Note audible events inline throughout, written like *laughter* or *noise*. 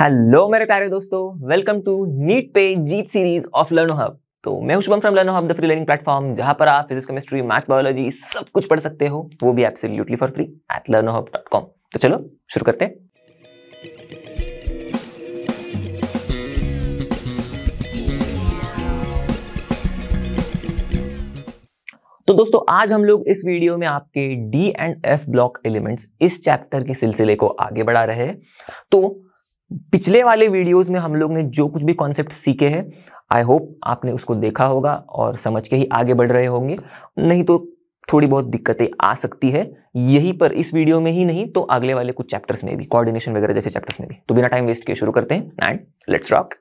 Hello मेरे प्यारे दोस्तों वेलकम टू नीट पे जीत सीरीज ऑफ लर्नो हब तो मैं Shubham from Learno hub the free learning platform जहां पर आप फिजिक्स केमिस्ट्री मैथ्स बायोलॉजी सब कुछ पढ़ सकते हो वो भी absolutely for free at Learno hub dot com तो चलो शुरू करते हैं तो दोस्तों आज हम लोग इस वीडियो में आपके D and F block elements इस चैप्टर के सिलसिले को आगे बढ़ा रहे हैं तो पिछले वाले वीडियोस में हम लोग ने जो कुछ भी कॉन्सेप्ट सीखे हैं आई होप आपने उसको देखा होगा और समझ के ही आगे बढ़ रहे होंगे नहीं तो थोड़ी बहुत दिक्कतें आ सकती है यही पर इस वीडियो में ही नहीं तो अगले वाले कुछ चैप्टर्स में भी कोऑर्डिनेशन वगैरह जैसे चैप्टर्स में भी तो बिना टाइम वेस्ट किए शुरू करते हैं एंड लेट्स रॉक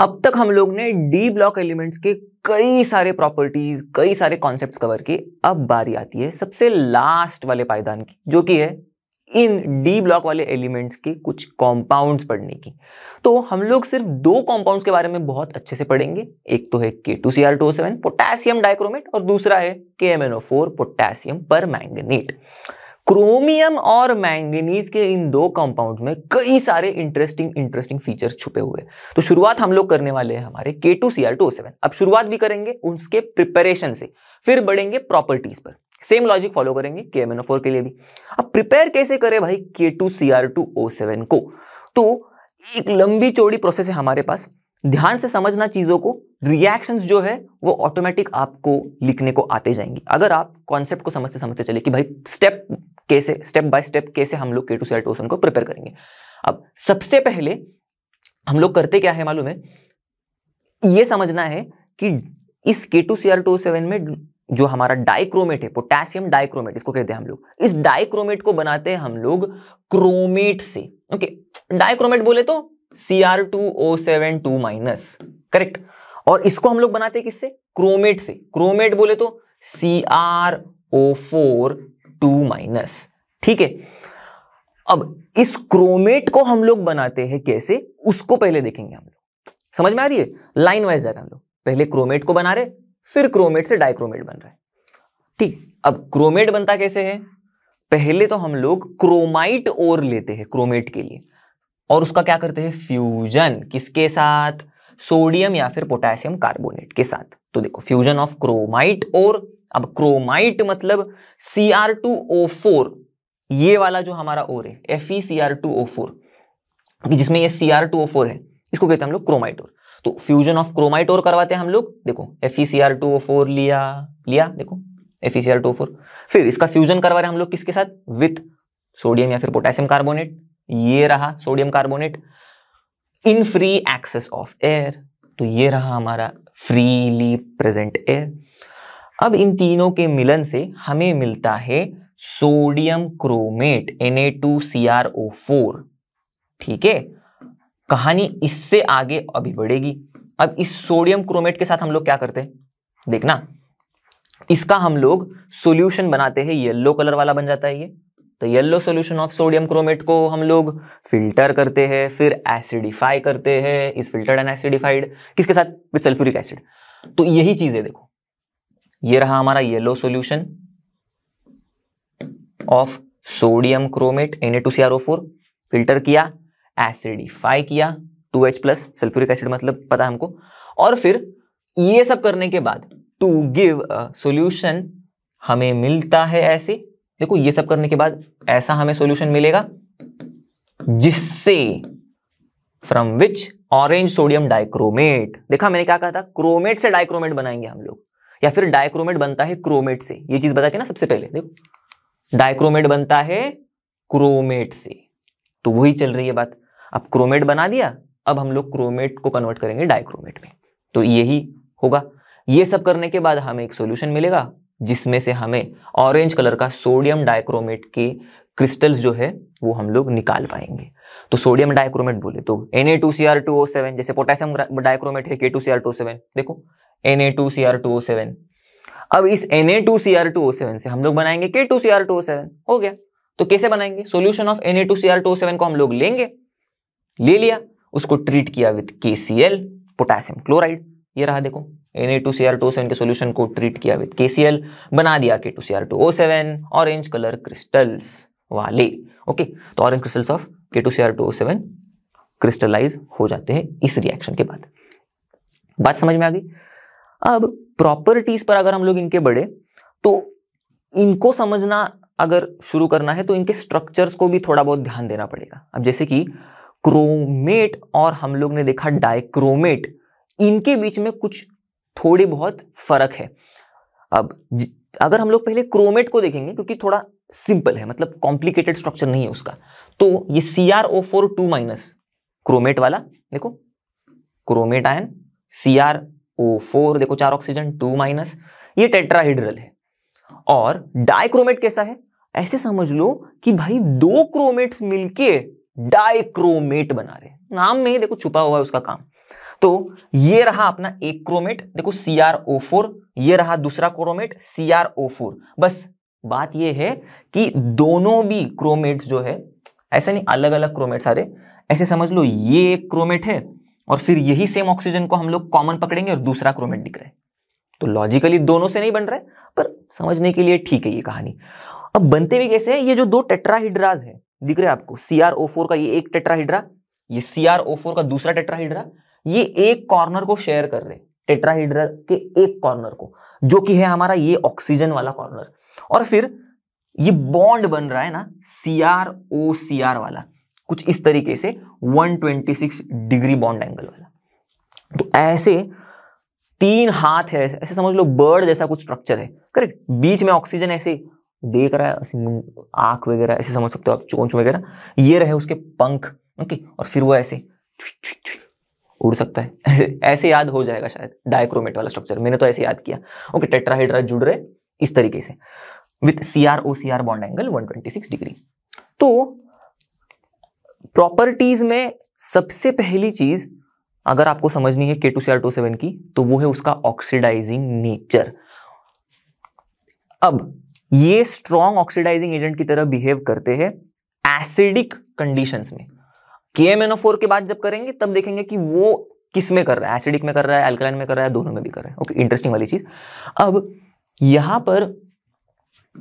अब तक हम लोग ने डी ब्लॉक एलिमेंट्स के कई सारे प्रॉपर्टीज कई सारे कॉन्सेप्ट कवर किए अब बारी आती है सबसे लास्ट वाले पायदान की जो कि है इन डी ब्लॉक वाले एलिमेंट्स के कुछ कॉम्पाउंड्स पढ़ने की तो हम लोग सिर्फ दो कॉम्पाउंड्स के बारे में बहुत अच्छे से पढ़ेंगे एक तो है K two C R two seven potassium dichromate और दूसरा है K M N O four potassium permanganate chromium और मैंगनीज के इन दो कंपाउंड में कई सारे इंटरेस्टिंग इंटरेस्टिंग फीचर्स छुपे हुए तो शुरुआत हम लोग करने वाले हैं हमारे K two C R two seven अब शुरुआत भी करेंगे उसके प्रिपरेशन से फिर बढ़ेंगे प्रॉपर्टीज पर सेम लॉजिक फॉलो करेंगे के एम एन ओ फोर के लिए भी अब प्रिपेयर कैसे करें भाई K two C R two O seven को तो एक लंबी चौड़ी प्रोसेस है हमारे पास ध्यान से समझना चीज़ों को रिएक्शंस जो है वो ऑटोमेटिक आपको लिखने को आते जाएंगे अगर आप कॉन्सेप्ट को समझते समझते चले कि भाई स्टेप कैसे स्टेप बाय स्टेप कैसे हम लोग के टू सेराटोसन को प्रिपेयर करेंगे अब सबसे पहले हम लोग करते क्या है मालूम है ये समझना है कि इस K two C R two seven में जो हमारा डाइक्रोमेट है पोटेशियम डाइक्रोमेट इसको कहते हैं हम लोग इस डाइक्रोमेट को बनाते हैं हम लोग क्रोमेट से ओके डाइक्रोमेट बोले तो C R two O seven two minus correct और इसको हम लोग बनाते हैं किससे क्रोमेट से क्रोमेट बोले तो C R O four two minus ठीक है अब इस क्रोमेट को हम लोग बनाते हैं कैसे उसको पहले देखेंगे हम लोग समझ में आ रही है लाइन वाइज जा रहे हम लोग पहले क्रोमेट को बना रहे फिर क्रोमेट से डाइक्रोमेट बन रहा है ठीक अब क्रोमेट बनता कैसे है पहले तो हम लोग क्रोमाइट और लेते हैं क्रोमेट के लिए और उसका क्या करते हैं फ्यूजन किसके साथ सोडियम या फिर पोटेशियम कार्बोनेट के साथ तो देखो फ्यूजन ऑफ क्रोमाइट और अब क्रोमाइट मतलब C R two O four ये वाला जो हमारा ओर है F E C R two O four जिसमें ये C R two O four है इसको कहते हैं हम लोग क्रोमाइट ओर तो फ्यूजन ऑफ क्रोमाइट ओर करवाते हैं हम लोग देखो F E C R two O four लिया लिया देखो F E C R two O four फिर इसका फ्यूजन करवा रहे हैं हम लोग किसके साथ विथ सोडियम या फिर पोटेशियम कार्बोनेट ये रहा sodium carbonate in free excess of air तो ये रहा हमारा फ्रीली प्रेजेंट एयर अब इन तीनों के मिलन से हमें मिलता है सोडियम क्रोमेट Na2CrO4 ठीक है कहानी इससे आगे अभी बढ़ेगी अब इस सोडियम क्रोमेट के साथ हम लोग क्या करते हैं देखना इसका हम लोग सॉल्यूशन बनाते हैं येलो कलर वाला बन जाता है ये तो yellow solution of sodium chromate को हम लोग फिल्टर करते हैं फिर एसिडिफाई करते हैं इस फिल्टर्ड एंड एसिडिफाइड किसके साथ विद सल्फ्यूरिक एसिड तो यही चीज़ है देखो ये रहा हमारा yellow solution of sodium chromate N A two C R O four filter किया एसिडिफाई किया two H plus sulphuric acid मतलब पता है हमको और फिर ये सब करने के बाद टू गिव सॉल्यूशन हमें मिलता है ऐसे देखो ये सब करने के बाद ऐसा हमें सॉल्यूशन मिलेगा जिससे from which orange sodium dichromate देखा मैंने क्या कहा था क्रोमेट से डाइक्रोमेट बनाएंगे हम लोग या फिर डायक्रोमेट बनता है क्रोमेट से ये चीज बताती है ना सबसे पहले देखो डायक्रोमेट बनता है क्रोमेट से तो वही चल रही है बात अब क्रोमेट बना दिया अब हम लोग क्रोमेट को कन्वर्ट करेंगे डायक्रोमेट में तो यही होगा ये सब करने के बाद हमें एक सॉल्यूशन मिलेगा जिसमें से हमें ऑरेंज कलर का सोडियम डायक्रोमेट के क्रिस्टल्स जो है वो हम लोग निकाल पाएंगे तो सोडियम डायक्रोमेट बोले तो Na2Cr2O7 जैसे पोटेशियम डायक्रोमेट है K2Cr2O7 देखो N A two C R two O seven अब इस N A two C R two O seven से हम लोग बनाएंगे K two C R two O seven हो गया तो कैसे बनाएंगे solution of N A two C R two O seven को हम लोग लेंगे ले लिया उसको ट्रीट किया with K C L potassium chloride ये रहा देखो N A two C R two seven के सोल्यूशन को ट्रीट किया विथ के सी एल बना दिया K two C R two O seven orange colour crystals वाले ओके तो orange crystals of K two C R two O seven crystallise हो जाते हैं इस रिएक्शन के बाद बात समझ में आ गई अब प्रॉपर्टीज पर अगर हम लोग इनके बढ़े तो इनको समझना अगर शुरू करना है तो इनके स्ट्रक्चर्स को भी थोड़ा बहुत ध्यान देना पड़ेगा अब जैसे कि क्रोमेट और हम लोग ने देखा डायक्रोमेट इनके बीच में कुछ थोड़े बहुत फर्क है अब अगर हम लोग पहले क्रोमेट को देखेंगे क्योंकि थोड़ा सिंपल है मतलब कॉम्प्लिकेटेड स्ट्रक्चर नहीं है उसका तो ये C R O four two minus chromate वाला देखो chromate ion C R O four देखो चार ऑक्सीजन टू माइनस ये टेट्राहीड्रल है और डाइक्रोमेट कैसा है ऐसे समझ लो कि भाई दो क्रोमेट्स मिलके डाइक्रोमेट बना रहे नाम में ही देखो छुपा हुआ है उसका काम तो ये रहा अपना एक क्रोमेट देखो सी आर ओ फोर ये रहा दूसरा chromate C R O four बस बात ये है कि दोनों भी क्रोमेट्स जो है ऐसा नहीं अलग अलग क्रोमेट सारे ऐसे समझ लो ये एक क्रोमेट है और फिर यही सेम ऑक्सीजन को हम लोग कॉमन पकड़ेंगे और दूसरा क्रोमेट दिख रहा है तो लॉजिकली दोनों से नहीं बन रहा है पर समझने के लिए ठीक है ये कहानी अब बनते भी कैसे हैं ये जो दो टेट्राहीड्राज है दिख रहे आपको सीआरओ का ये एक टेट्राहीड्रा ये सीआरओ का दूसरा टेट्राहीड्रा ये एक कॉर्नर को शेयर कर रहे हैं के एक कॉर्नर को जो कि है हमारा ये ऑक्सीजन वाला कॉर्नर और फिर ये बॉन्ड बन रहा है ना सी आर ओ सी आर वाला कुछ इस तरीके से 126 डिग्री बॉन्ड एंगल वाला तो ऐसे तीन हाथ है ऐसे समझ लो बर्ड जैसा कुछ स्ट्रक्चर है करेक्ट बीच में ऑक्सीजन ऐसे देख रहा है आंख वगैरह ऐसे समझ सकते हो आप चोंच वगैरह ये रहे उसके पंख ओके और फिर वो ऐसे उड़ सकता है ऐसे ऐसे याद हो जाएगा शायद डायक्रोमेट वाला स्ट्रक्चर मैंने तो ऐसे याद किया ओके टेट्राहीड्रा जुड़ रहे इस तरीके से with C R O C R bond angle 126 degree तो प्रॉपर्टीज में सबसे पहली चीज अगर आपको समझनी है K two C to seven की तो वो है उसका ऑक्सीडाइजिंग नेचर अब ये स्ट्रॉन्ग ऑक्सीडाइजिंग एजेंट की तरह बिहेव करते हैं एसिडिक कंडीशंस में के बाद जब करेंगे तब देखेंगे कि वो किस में कर रहा है एसिडिक में कर रहा है एल्कलाइन में कर रहा है दोनों में भी कर रहा है ओके इंटरेस्टिंग वाली चीज अब यहां पर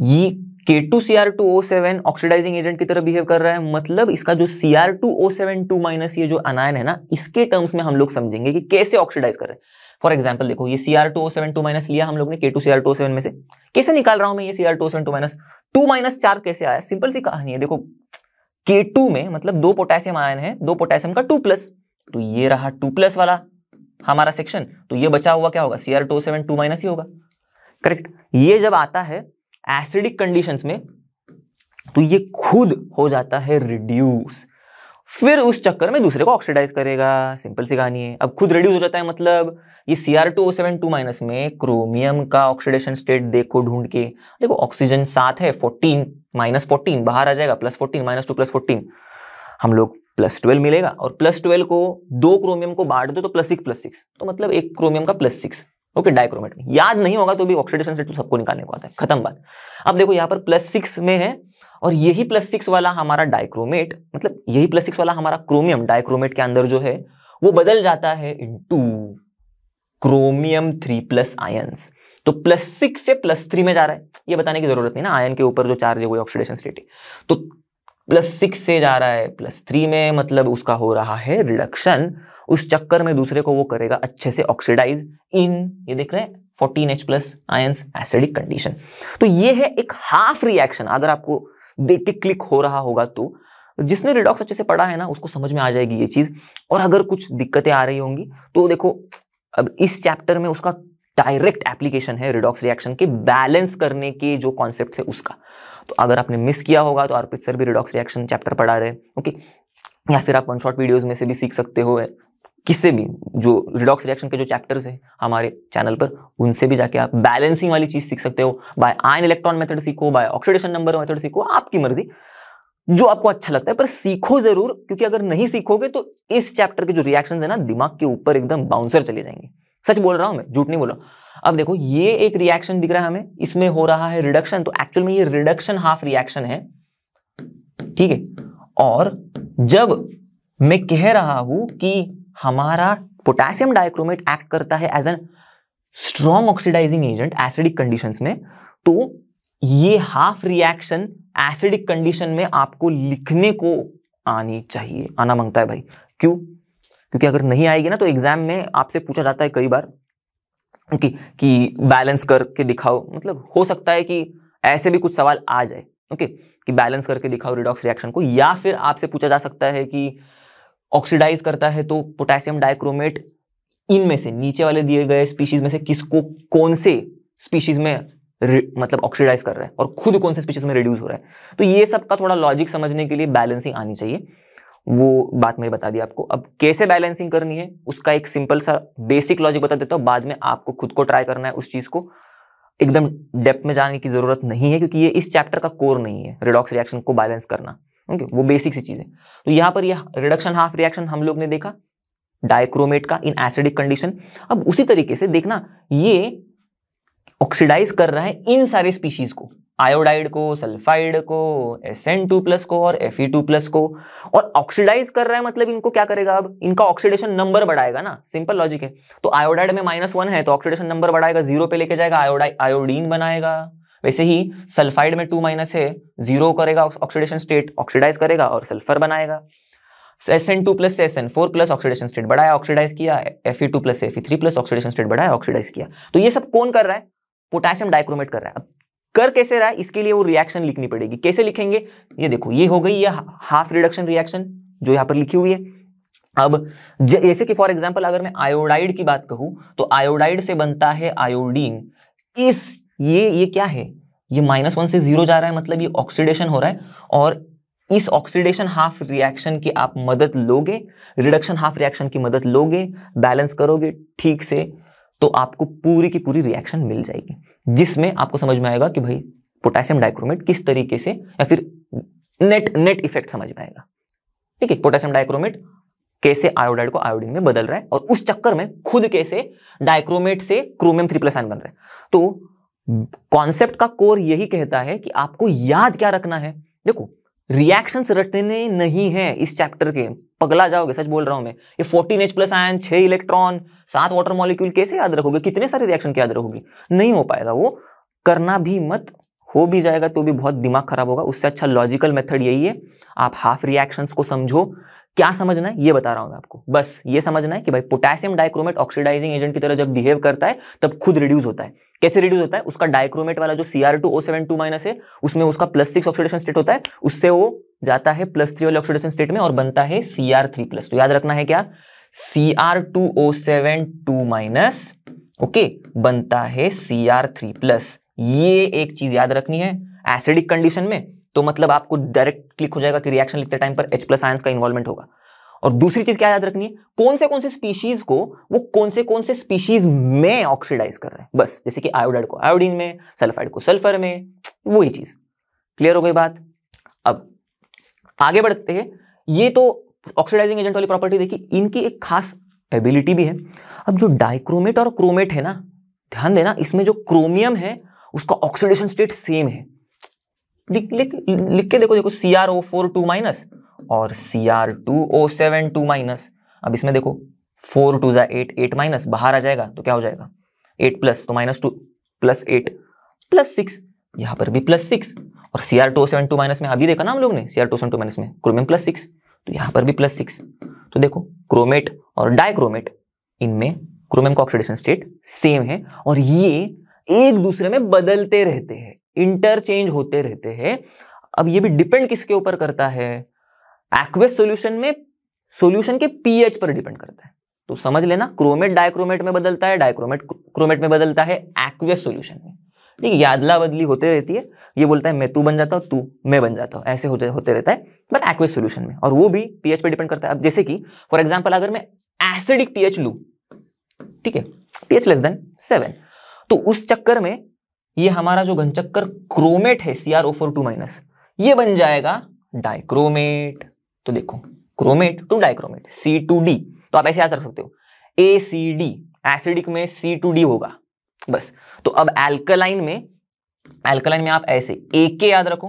ये K two C R two O seven oxidising agent की तरह बिहेव कर रहा है मतलब इसका जो C R two O seven two minus ये जो अनायन है ना इसके टर्म्स में हम लोग समझेंगे कि कैसे ऑक्सीडाइज कर रहे हैं फॉर एग्जाम्पल देखो ये C R two O seven two minus लिया हम लोग ने K two C R two O seven में से कैसे निकाल रहा हूं मैं ये C R two O seven two minus two minus चार कैसे आया सिंपल सी कहानी है देखो के टू में मतलब दो पोटेशियम आयन है दो पोटेशियम का टू प्लस तो ये रहा टू प्लस वाला हमारा सेक्शन तो ये बचा हुआ क्या होगा C R two O seven two minus ही होगा करेक्ट ये जब आता है एसिडिक कंडीशंस में तो ये खुद हो जाता है रिड्यूस फिर उस चक्कर में दूसरे को ऑक्सीडाइज करेगा सिंपल सी कहानी है अब खुद रिड्यूस हो जाता है मतलब ये C R two O seven two minus में क्रोमियम का ऑक्सीडेशन स्टेट देखो ढूंढ के देखो ऑक्सीजन सात है फोर्टीन माइनस फोर्टीन बाहर आ जाएगा plus fourteen minus two plus fourteen हम लोग प्लस ट्वेल्व मिलेगा और प्लस ट्वेल्व को दो क्रोमियम को बांट दो तो प्लस सिक्स प्लस सिक्स तो मतलब एक क्रोमियम का प्लस सिक्स ओके डायक्रोमेट में याद नहीं होगा तो भी ऑक्सीडेशन से तो सबको निकालने को आता है खत्म बात अब देखो यहाँ पर प्लस सिक्स में है और यही प्लस सिक्स वाला हमारा डायक्रोमेट मतलब यही प्लस सिक्स वाला हमारा क्रोमियम डायक्रोमेट के अंदर जो है वो बदल जाता है in chromium three plus ions तो प्लस सिक्स से प्लस थ्री में जा रहा है ये बताने की जरूरत नहीं ना आयन के ऊपर जो चार्ज है वो ऑक्सीडेशन स्टेट है तो प्लस सिक्स से जा रहा है प्लस थ्री में मतलब उसका हो रहा है रिडक्शन उस चक्कर में दूसरे को वो करेगा अच्छे से ऑक्सीडाइज इन ये देख रहे हैं fourteen H plus ions acidic condition तो ये है एक हाफ रिएक्शन अगर आपको देख के क्लिक हो रहा होगा तो जिसने रिडॉक्स अच्छे से पढ़ा है ना उसको समझ में आ जाएगी ये चीज़ और अगर कुछ दिक्कतें आ रही होंगी तो देखो अब इस चैप्टर में उसका डायरेक्ट एप्लीकेशन है रिडॉक्स रिएक्शन के बैलेंस करने के जो कॉन्सेप्ट है उसका तो अगर आपने मिस किया होगा तो आर्पित सर भी रिडॉक्स रिएक्शन चैप्टर पढ़ा रहे ओके या फिर आप वन शॉट वीडियोज में से भी सीख सकते हो किससे भी जो रिडॉक्स रिएक्शन के जो चैप्टर्स हैं हमारे चैनल पर उनसे भी जाके आप बैलेंसिंग वाली चीज़ सीख सकते हो बाय आयन इलेक्ट्रॉन मेथड सीखो बाय ऑक्सीडेशन नंबर मेथड सीखो आपकी मर्जी जो आपको अच्छा लगता है पर सीखो जरूर क्योंकि अगर नहीं सीखोगे तो इस चैप्टर के जो रिएक्शन है ना दिमाग के ऊपर एकदम बाउंसर चले जाएंगे सच बोल रहा हूं मैं झूठ नहीं बोला अब देखो ये एक रिएक्शन दिख रहा है हमें इसमें हो रहा है रिडक्शन तो एक्चुअल में ये रिडक्शन हाफ रिएक्शन है ठीक है और जब मैं कह रहा हूं कि हमारा पोटेशियम डाइक्रोमेट एक्ट करता है as an strong oxidising agent acidic condition में तो ये हाफ रिएक्शन एसिडिक कंडीशन में आपको लिखने को आनी चाहिए आना मांगता है भाई क्यों क्योंकि अगर नहीं आएगी ना तो एग्जाम में आपसे पूछा जाता है कई बार कि कि बैलेंस करके दिखाओ मतलब हो सकता है कि ऐसे भी कुछ सवाल आ जाए ओके कि बैलेंस करके दिखाओ रिडॉक्स रिएक्शन को या फिर आपसे पूछा जा सकता है कि ऑक्सीडाइज करता है तो पोटेशियम डाइक्रोमेट इनमें से नीचे वाले दिए गए स्पीशीज में से किसको कौन से स्पीशीज में मतलब ऑक्सीडाइज कर रहा है और खुद कौन से स्पीशीज में रिड्यूस हो रहा है तो ये सब का थोड़ा लॉजिक समझने के लिए बैलेंसिंग आनी चाहिए वो बात मैंने बता दी आपको अब कैसे बैलेंसिंग करनी है उसका एक सिंपल सा बेसिक लॉजिक बता देता हूँ बाद में आपको खुद को ट्राई करना है उस चीज़ को एकदम डेप्थ में जाने की ज़रूरत नहीं है क्योंकि ये इस चैप्टर का कोर नहीं है रिडॉक्स रिएक्शन को बैलेंस करना ओके वो बेसिक सी चीज़ है तो यहाँ पर यह रिडक्शन हाफ रिएक्शन हम लोग ने देखा डायक्रोमेट का इन एसिडिक कंडीशन अब उसी तरीके से देखना ये ऑक्सीडाइज कर रहा है इन सारे स्पीशीज को आयोडाइड को सल्फाइड को एस एन टू प्लस को और एफ ई टू प्लस को और ऑक्सीडाइज कर रहा है मतलब इनको क्या करेगा अब इनका ऑक्सीडेशन नंबर बढ़ाएगा ना सिंपल लॉजिक है तो आयोडाइड में माइनस वन है तो ऑक्सीडेशन नंबर बढ़ाएगा जीरो पे लेके जाएगा आयोडाइड आयोडीन बनाएगा वैसे ही सल्फाइड में टू माइनस है जीरो करेगा ऑक्सीडेशन स्टेट ऑक्सीडाइज करेगा और सल्फर बनाएगा S N two plus S N four plus oxidation state बढ़ाया ऑक्सीडाइज किया F E two plus F E three plus oxidation state बढ़ाया ऑक्सीडाइज किया तो ये सब कौन कर रहा है पोटेशियम डाइक्रोमेट कर रहा है अब कर कैसे रहा है इसके लिए वो रिएक्शन लिखनी पड़ेगी कैसे लिखेंगे ये देखो ये हो गई ये हाफ रिडक्शन रिएक्शन जो यहां पर लिखी हुई है अब जैसे कि फॉर एग्जाम्पल अगर मैं आयोडाइड की बात कहूं तो आयोडाइड से बनता है आयोडीन इस ये ये क्या है ये माइनस वन से जीरो जा रहा है मतलब ये ऑक्सीडेशन हो रहा है और इस ऑक्सीडेशन हाफ रिएक्शन की आप मदद लोगे रिडक्शन हाफ रिएक्शन की मदद लोगे बैलेंस करोगे ठीक से तो आपको पूरी की पूरी रिएक्शन मिल जाएगी जिसमें आपको समझ में आएगा कि भाई पोटेशियम डाइक्रोमेट किस तरीके से या फिर नेट नेट इफेक्ट समझ में आएगा ठीक है पोटेशियम डाइक्रोमेट कैसे आयोडाइड को आयोडीन में बदल रहा है और उस चक्कर में खुद कैसे डाइक्रोमेट से क्रोमियम थ्री प्लस आयन बन रहा है तो कॉन्सेप्ट का कोर यही कहता है कि आपको याद क्या रखना है देखो रिएक्शंस रटने नहीं है इस चैप्टर के पगला जाओगे सच बोल रहा हूं मैं ये फोर्टीन एच प्लस आयन छह इलेक्ट्रॉन सात वाटर मॉलिक्यूल कैसे याद रखोगे कितने सारे रिएक्शन याद रखोगे नहीं हो पाएगा वो करना भी मत हो भी जाएगा तो भी बहुत दिमाग खराब होगा उससे अच्छा लॉजिकल मेथड यही है आप हाफ रिएक्शंस को समझो क्या समझना है ये बता रहा हूं मैं आपको बस ये समझना है कि भाई पोटेशियम डाइक्रोमेट ऑक्सीडाइजिंग एजेंट की तरह जब बिहेव करता है तब खुद रिड्यूस होता है कैसे रिड्यूस होता है उसका डाइक्रोमेट वाला जो C R two O seven two minus है उसमें उसका प्लस सिक्स ऑक्सीडेशन स्टेट होता है उससे वो जाता है प्लस थ्री वाले ऑक्सीडेशन स्टेट में और बनता है सी आर थ्री प्लस तो याद रखना है क्या C R two O seven two minus okay बनता है सी आर थ्री प्लस ये एक चीज याद रखनी है एसिडिक कंडीशन में तो मतलब आपको डायरेक्ट क्लिक हो जाएगा कि रिएक्शन लिखते टाइम पर एच प्लस आयंस का इन्वॉल्वमेंट होगा और दूसरी चीज क्या याद रखनी है कौन से कौन से स्पीशीज को वो कौन से कौन से स्पीशीज में ऑक्सीडाइज कर रहे हैं बस जैसे कि आयोडाइड को आयोडीन में सल्फाइड को सल्फर में वही चीज क्लियर हो गई बात अब आगे बढ़ते हैं ये तो ऑक्सीडाइजिंग एजेंट वाली प्रॉपर्टी देखिए इनकी एक खास एबिलिटी भी है अब जो डाइक्रोमेट और क्रोमेट है ना ध्यान देना इसमें जो क्रोमियम है उसका ऑक्सीडेशन स्टेट सेम है लिख लिख लिख के देखो देखो C R O four two minus और C R two O seven two minus अब इसमें देखो फोर टू जै एट एट माइनस बाहर आ जाएगा तो क्या हो जाएगा एट प्लस तो minus two plus eight plus six यहाँ पर भी प्लस सिक्स और C R two seven two minus में अभी देखा ना हम लोग ने C R two seven two minus में क्रोमियम प्लस सिक्स तो यहाँ पर भी प्लस सिक्स तो देखो क्रोमेट और डाइक्रोमेट इनमें क्रोमियम का ऑक्सीडेशन स्टेट सेम है और ये एक दूसरे में बदलते रहते हैं इंटरचेंज होते रहते हैं अब ये भी डिपेंड किसके ऊपर करता है एक्वेस सॉल्यूशन में सॉल्यूशन के पीएच पर डिपेंड करता है तो समझ लेना क्रोमेट डायक्रोमेट में बदलता है डायक्रोमेट क्रोमेट में बदलता है एक्वेस सॉल्यूशन में ठीक है यादला बदली होते रहती है ये बोलता है मैं तू बन जाता हूँ तू मैं बन जाता हूँ ऐसे हो होते रहता है बट एक्वेस सोल्यूशन में और वो भी पीएच पर डिपेंड करता है अब जैसे कि फॉर एग्जाम्पल अगर मैं एसिडिक पीएच लू ठीक है पीएच लेस देन सेवन तो उस चक्कर में ये हमारा जो घनचक्कर क्रोमेट है C R O four two minus ये बन जाएगा डाइक्रोमेट तो देखो chromate to dichromate C to D तो आप ऐसे याद रख सकते हो ए सी डी एसिडिक में सी टू डी होगा बस तो अब एल्कलाइन में एल्कलाइन में आप ऐसे ए के याद रखो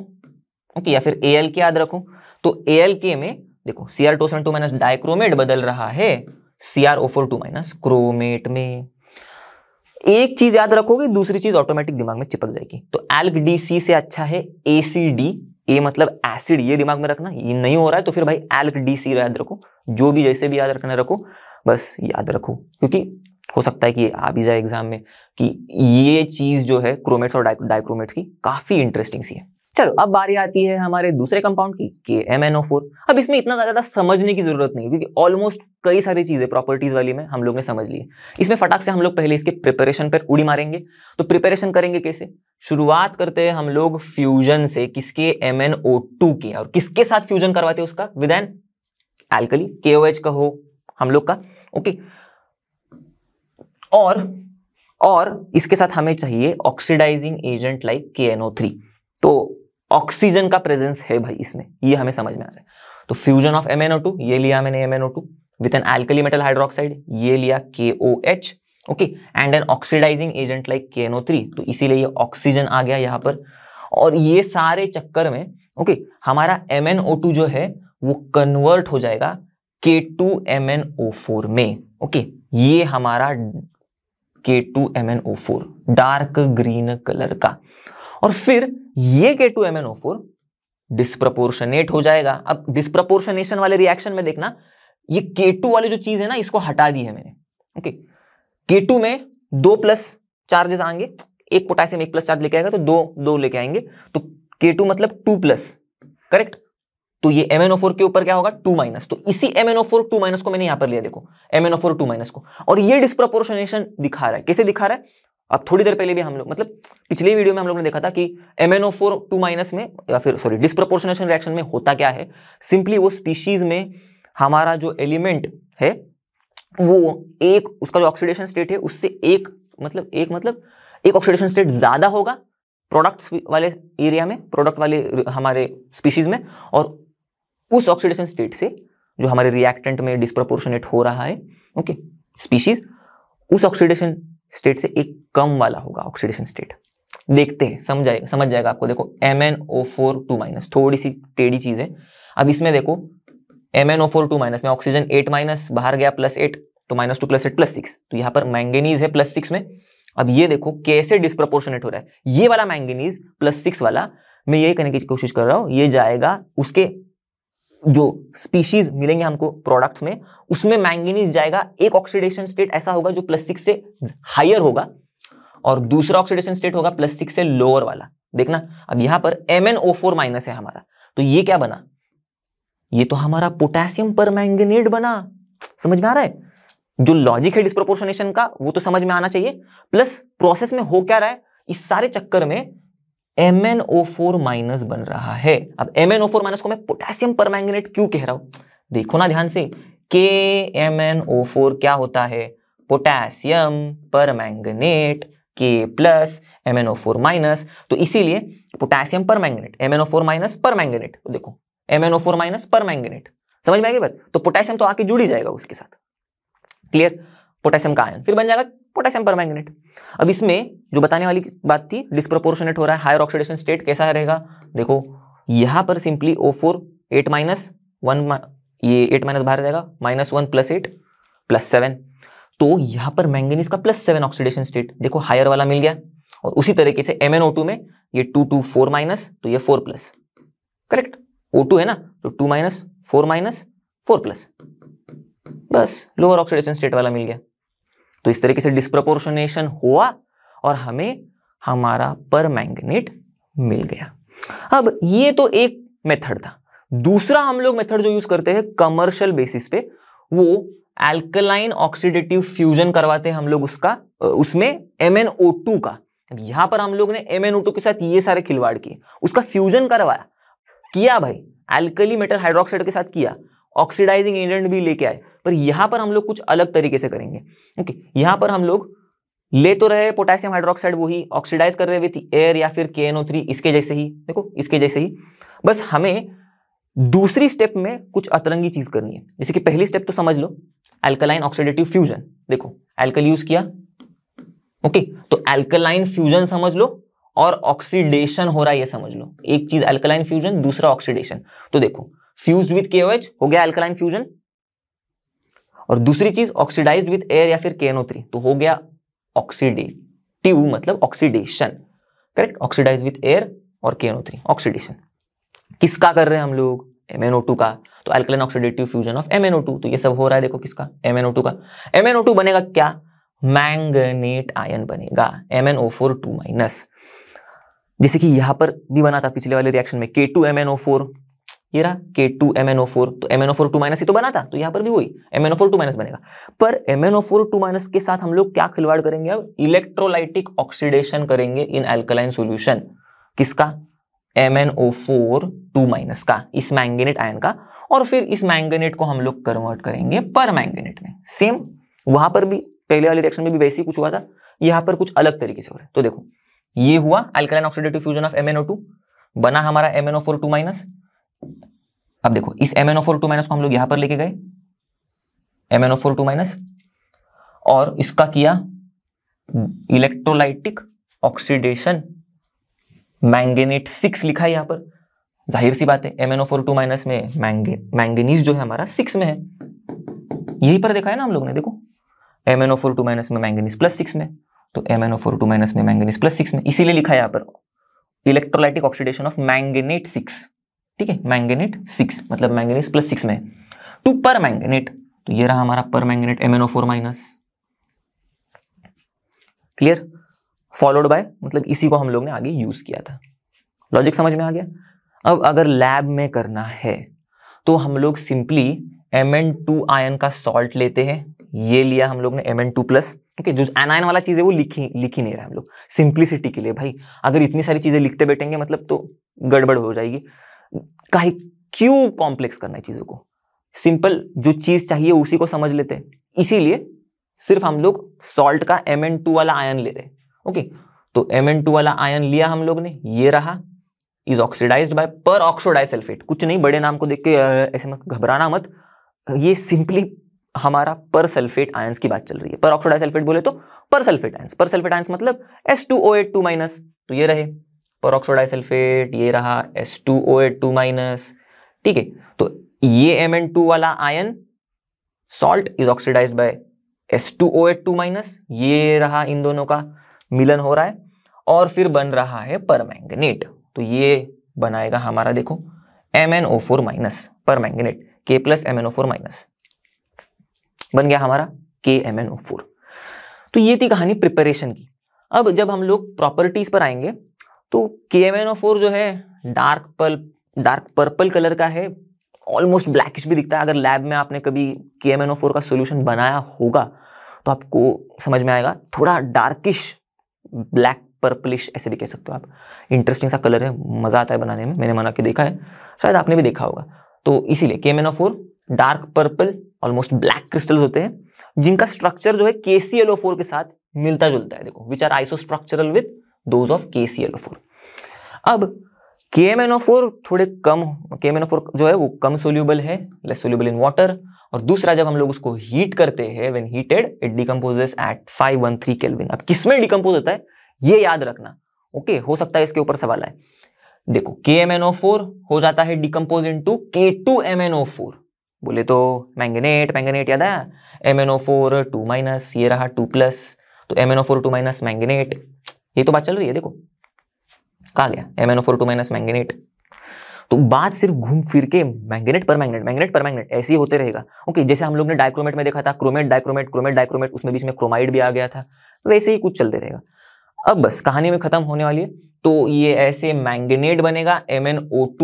ओके या फिर ए एल के याद रखो तो ए एल के में देखो C R two seven two minus dichromate बदल रहा है C R O four two minus chromate में एक चीज याद रखोगे दूसरी चीज ऑटोमेटिक दिमाग में चिपक जाएगी तो एल्क डी सी से अच्छा है ए सी डी ए मतलब एसिड ये दिमाग में रखना ये नहीं हो रहा है तो फिर भाई एल्क डी सी याद रखो जो भी जैसे भी याद रखना रखो बस याद रखो क्योंकि हो सकता है कि आ भी जाए एग्जाम में कि ये चीज़ जो है क्रोमेट्स और डाइक्रोमेट्स की काफ़ी इंटरेस्टिंग सी है चलो अब बारी आती है हमारे दूसरे कंपाउंड की के एम एन ओ फोर अब इसमें इतना ज़्यादा समझने की ज़रूरत नहीं क्योंकि ऑलमोस्ट कई सारी चीज़ें प्रॉपर्टीज़ वाली में हम लोग ने समझ ली इसमें फटाक से हम लोग पहले इसके प्रिपरेशन पर उड़ी मारेंगे तो प्रिपरेशन करेंगे कैसे शुरुआत करते हैं हम लोग फ्यूजन से किसके एम एन ओ टू की और किसके साथ फ्यूजन करवाते हैं उसका विद एन एल्कली के ओ एच का हो हम लोग का ओके और और इसके साथ हमें चाहिए oxidising agent like K N O three तो ऑक्सीजन का प्रेजेंस है भाई इसमें ये हमें समझ में आ रहा है तो फ्यूजन ऑफ एम ये लिया मैंने M N O with an alkali metal hydroxide ये लिया के okay and an oxidising agent like K तो इसीलिए ये ऑक्सीजन आ गया यहाँ पर और ये सारे चक्कर में ओके okay, हमारा एम जो है वो कन्वर्ट हो जाएगा के K2MnO4 में ओके okay, ये हमारा के K2MnO4 डार्क ग्रीन कलर का और फिर ये K two M N O four disproportionate हो जाएगा अब डिस्प्रपोर्शनेशन वाले रिएक्शन में देखना ये के टू वाली जो चीज है ना इसको हटा दी है मैंने ओके के टू में दो प्लस चार्जेस आएंगे एक पोटासियम एक प्लस चार्ज लेके आएगा तो दो दो लेके आएंगे तो के टू मतलब टू प्लस करेक्ट तो ये एम के ऊपर क्या होगा टू माइनस तो इसी एम एन को मैंने यहां पर लिया देखो एम एन को और ये डिस्प्रपोर्शनेशन दिखा रहा है कैसे दिखा रहा है अब थोड़ी देर पहले भी हम लोग मतलब पिछले वीडियो में हम लोगों ने देखा था कि M N O four two minus में या फिर सॉरी डिस्प्रोपोर्शनेशन रिएक्शन में होता क्या है सिंपली वो स्पीशीज में हमारा जो एलिमेंट है वो एक उसका जो ऑक्सीडेशन स्टेट है उससे एक मतलब एक मतलब एक ऑक्सीडेशन स्टेट ज़्यादा होगा प्रोडक्ट्स वाले एरिया में प्रोडक्ट वाले हमारे स्पीशीज में और उस ऑक्सीडेशन स्टेट से जो हमारे रिएक्टेंट में डिस्प्रपोर्शनेट हो रहा है ओके स्पीशीज उस ऑक्सीडेशन स्टेट से एक कम वाला होगा ऑक्सीडेशन स्टेट देखते हैं समझ जाएगा समझ जाएगा आपको देखो M N O four two minus थोड़ी सी टेढ़ी चीज़ है अब इसमें देखो M N O four two minus में ऑक्सीजन एट माइनस बाहर गया प्लस एट तो minus two plus eight plus six तो यहां पर मैंगनीज है प्लस सिक्स में अब ये देखो कैसे डिस्प्रपोर्शनेट हो रहा है ये वाला मैंगनीज प्लस सिक्स वाला मैं यही कहने की कोशिश कर रहा हूं ये जाएगा उसके जो स्पीशीज मिलेंगे हमको प्रोडक्ट्स में उसमें मैंगनीज जाएगा एक ऑक्सीडेशन स्टेट ऐसा होगा जो प्लस सिक्स से हायर होगा और दूसरा ऑक्सीडेशन स्टेट होगा प्लस सिक्स से लोअर वाला देखना अब यहां पर M N O four minus है हमारा तो ये क्या बना ये तो हमारा पोटेशियम पर मैंगनेट बना समझ में आ रहा है जो लॉजिक है डिस्प्रोपोर्शनेशन का वो तो समझ में आना चाहिए प्लस प्रोसेस में हो क्या रहा है इस सारे चक्कर में MnO4- बन रहा है अब MnO4- को मैं पोटेशियम परमैंगनेट क्यों कह रहा हूं देखो ना ध्यान से के एम एन ओ फोर क्या होता है potassium permanganate K plus M N O four minus तो इसीलिए potassium permanganate M N O four minus permanganate तो देखो M N O four minus permanganate समझ में आएगी बात तो पोटेशियम तो आके जुड़ ही जाएगा उसके साथ क्लियर पोटेशियम का आयन फिर बन जाएगा पोटेशियम परमैंगनेट अब इसमें जो बताने वाली बात थी डिस्प्रोपोर्शनेट हो रहा है हायर ऑक्सीडेशन स्टेट कैसा रहेगा देखो यहाँ पर simply O four eight minus one ये एट माइनस बाहर जाएगा minus one plus eight plus seven तो यहाँ पर मैंगनीज का प्लस सेवन ऑक्सीडेशन स्टेट देखो हायर वाला मिल गया और उसी तरीके से एम में ये टू टू फोर माइनस तो ये four plus correct O two है ना तो two minus four minus four plus बस लोअर ऑक्सीडेशन स्टेट वाला मिल गया तो इस तरीके से डिस्प्रपोर्शनेशन हुआ और हमें हमारा पर मैंगनेट मिल गया अब ये तो एक मेथड था दूसरा हम लोग मेथड जो यूज करते हैं कमर्शियल बेसिस पे वो एल्कलाइन ऑक्सीडेटिव फ्यूजन करवाते हैं हम लोग उसका उसमें एम का यहां पर हम लोग ने एम के साथ ये सारे खिलवाड़ किए उसका फ्यूजन करवाया किया भाई एल्कली मेटल हाइड्रोक्साइड के साथ किया ऑक्सीडाइजिंग एजेंट भी लेके आए पर यहां पर हम लोग कुछ अलग तरीके से करेंगे ओके यहां पर हम लोग ले तो रहे पोटेशियम हाइड्रोक्साइड वही ऑक्सीडाइज कर रहे विथ एयर या फिर के थ्री इसके जैसे ही देखो इसके जैसे ही बस हमें दूसरी स्टेप में कुछ अतरंगी चीज करनी है जैसे कि पहली स्टेप तो समझ लो एल्कलाइन ऑक्सीडेटिव फ्यूजन देखो एल्कल यूज किया ओके तो एल्कलाइन फ्यूजन समझ लो और ऑक्सीडेशन हो रहा है ये समझ लो एक चीज एल्कलाइन फ्यूजन दूसरा ऑक्सीडेशन तो देखो फ्यूज विथ के हो गया एल्कलाइन फ्यूजन और दूसरी चीज ऑक्सीडाइज विथ एयर या फिर केनो तो हो गया ऑक्सीडेटिव मतलब oxidation correct oxidise with air और केनो ऑक्सीडेशन किसका कर रहे हैं हम लोग MnO2 का तो alkaline oxidative fusion of MnO2 तो ये सब हो रहा है देखो किसका MnO2 का MnO2 बनेगा क्या मैंगनेट आयन बनेगा MnO4 2 माइनस जैसे कि यहां पर भी बना था पिछले वाले रिएक्शन में फोर ये रहा K two M N O four तो M N O four two minus ही तो बना था तो यहाँ पर भी वही M N O four two minus बनेगा पर M N O four two minus के साथ हम लोग क्या खिलवाड़ करेंगे अब इलेक्ट्रोलाइटिक ऑक्सीडेशन करेंगे इन एल्कलाइन सोल्यूशन किसका M N O four two minus का इस मैंगनेट आयन का और फिर इस मैंगनेट को हम लोग कन्वर्ट करेंगे पर मैंगनेट में सेम वहां पर भी पहले वाले रिएक्शन में भी वैसे ही कुछ हुआ था यहाँ पर कुछ अलग तरीके से हो रहा है तो देखो ये हुआ alkaline oxidative fusion of M N O two बना हमारा M N O four two minus अब देखो इस M O four two minus को हम लोग यहां पर लेके गए M O four two minus और इसका किया इलेक्ट्रोलाइटिक ऑक्सीडेशन मैंगेनेट सिक्स लिखा है यहां पर जाहिर सी बात है M O four two minus में मैंगे मैंगनीज जो है हमारा सिक्स में है यही पर देखा है ना हम लोग ने देखो M O four two minus में मैंगनीज प्लस सिक्स में तो M N O four two minus में मैंगनीज प्लस सिक्स में इसीलिए लिखा है यहां पर electrolytic oxidation of manganate six ठीक है मैंगनेट सिक्स मतलब मैंगनीज प्लस सिक्स में टू पर मैंगनेट तो ये रहा हमारा permanganate M four minus clear followed by मतलब इसी को हम लोग ने आगे यूज किया था लॉजिक समझ में आ गया अब अगर लैब में करना है तो हम लोग simply M N two ion का सॉल्ट लेते हैं ये लिया हम लोग ने M N two plus okay जो एनायन वाला चीज़ है वो लिखी लिखी नहीं रहा हम लोग सिंप्लिसिटी के लिए भाई अगर इतनी सारी चीज़ें लिखते बैठेंगे मतलब तो गड़बड़ हो जाएगी का क्यों कॉम्प्लेक्स करना है चीज़ों को सिंपल जो चीज़ चाहिए उसी को समझ लेते हैं इसीलिए सिर्फ हम लोग सॉल्ट का एम एन टू वाला आयन ले रहे हैं ओके तो एम एन टू वाला आयन लिया हम लोग ने ये रहा is oxidise by persulphate कुछ नहीं बड़े नाम को देख के ऐसे मत घबराना मत ये सिंपली हमारा पर सल्फेट आयन्स की बात चल रही है पर सल्फेट बोले तो पर सल्फेट आय पर सल्फेट आयंस मतलब S two O eight two minus तो ये रहे परोक्सोडाइसल्फेट ये रहा S two O eight two minus ठीक है तो ये एम एन टू वाला ion salt is oxidise by S two O eight two minus ये रहा इन दोनों का मिलन हो रहा है और फिर बन रहा है पर मैंगनेट तो ये बनाएगा हमारा देखो M N O four minus permanganate K plus M N O four minus बन गया हमारा K M N O four तो ये थी कहानी प्रिपरेशन की अब जब हम लोग प्रॉपर्टीज पर आएंगे तो के एम एन ओ फोर जो है dark purple dark purple colour का है ऑलमोस्ट ब्लैकिश भी दिखता है अगर लैब में आपने कभी के फोर का सोल्यूशन बनाया होगा तो आपको समझ में आएगा थोड़ा डार्किश ब्लैक पर्पलिश ऐसे भी कह सकते हो आप इंटरेस्टिंग सा कलर है मज़ा आता है बनाने में मैंने मना के देखा है शायद आपने भी देखा होगा तो इसीलिए K four dark purple almost black crystals होते हैं जिनका स्ट्रक्चर जो है के सी एल ओ फोर के साथ मिलता जुलता है देखो which are isostructural with those of K C L O four अब के एम एन ओ फोर थोड़े कम के एम एन ओ फोर जो है वो कम सोल्यूबल है लेस सोल्यूबल इन वाटर और दूसरा जब हम लोग उसको हीट करते हैं when heated it decomposes at 513 one three kelvin अब किसमें डिकम्पोज होता है ये याद रखना ओके हो सकता है इसके ऊपर सवाल है देखो के एम एन ओ फोर हो जाता है decompose into K two M N O four बोले तो मैंगनेट मैंगनेट याद आया M N O four two minus ये रहा टू प्लस तो M N O four two minus manganate ये तो बात चल रही है देखो कहा गया M N O four two minus manganate तो बात सिर्फ घूम फिर के मैग्नेट पर मैग्नेट मैग्नेट पर मैग्नेट ऐसे ही होते रहेगा ओके जैसे हम लोग ने डायक्रोमेट में देखा था क्रोमेट डायक्रोमेट क्रोमेट डायक्रोमेट उसमें बीच में क्रोमाइड भी आ गया था वैसे ही कुछ चलते रहेगा अब बस कहानी में खत्म होने वाली है तो ये ऐसे मैंगनेट बनेगा एम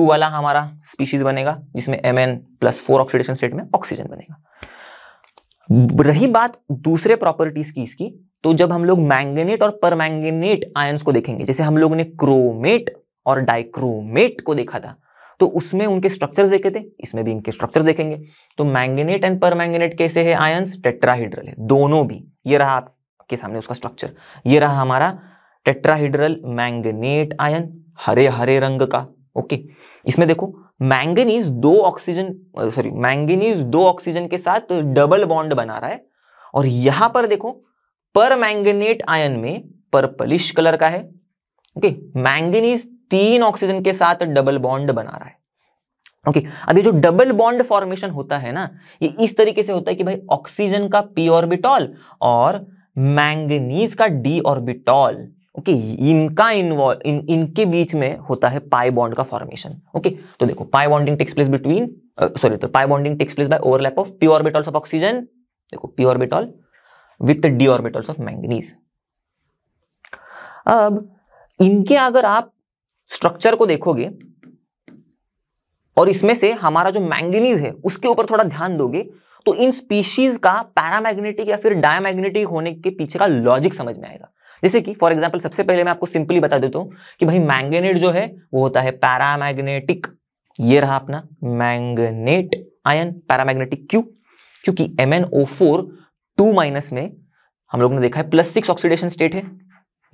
वाला हमारा स्पीशीज बनेगा जिसमें M N plus four oxidation state में ऑक्सीजन बनेगा रही बात दूसरे प्रॉपर्टीज की इसकी तो जब हम लोग मैंगनेट और परमैंगनेट आयंस को देखेंगे जैसे हम लोगों ने क्रोमेट और डाइक्रोमेट को देखा था तो उसमें उनके स्ट्रक्चर्स देखे थे इसमें भी इनके स्ट्रक्चर देखेंगे तो मैंगनेट एंड परमैंगनेट कैसे है आयंस टेट्राहीड्रल है दोनों भी ये रहा आपके सामने उसका स्ट्रक्चर ये रहा हमारा टेट्राहीड्रल मैंगनेट आयन हरे हरे रंग का ओके इसमें देखो मैंगनीज दो ऑक्सीजन सॉरी मैंगनीज दो ऑक्सीजन के साथ डबल बॉन्ड बना रहा है और यहां पर देखो पर मैंगनेट आयन में पर्पलिश कलर का है ओके मैंगनीज तीन ऑक्सीजन के साथ डबल बॉन्ड बना रहा है ओके okay, अब ये जो डबल बॉन्ड फॉर्मेशन होता है ना ये इस तरीके से होता है कि भाई ऑक्सीजन का पी ऑर्बिटॉल और मैंगनीज का डी ऑर्बिटॉल ओके इनका इन्वॉल्व इन, इनके बीच में होता है पाई बॉन्ड का फॉर्मेशन ओके okay, तो देखो pi bonding takes place between sorry तो pi bonding takes place by overlap of P orbitals of oxygen देखो P orbital with D orbitals of manganese अब इनके अगर आप स्ट्रक्चर को देखोगे और इसमें से हमारा जो मैंगनीज है उसके ऊपर थोड़ा ध्यान दोगे तो इन स्पीशीज का पैरामैग्नेटिक या फिर डायमैग्नेटिक होने के पीछे का लॉजिक समझ में आएगा जैसे कि फॉर एग्जाम्पल सबसे पहले मैं आपको सिंपली बता देता हूं कि भाई मैंगनेट जो है वो होता है पैरामैग्नेटिक ये रहा अपना मैंगनेट आयन पैरामैग्नेटिक क्यू क्योंकि M N O four two minus में हम लोग ने देखा है प्लस सिक्स ऑक्सीडेशन स्टेट है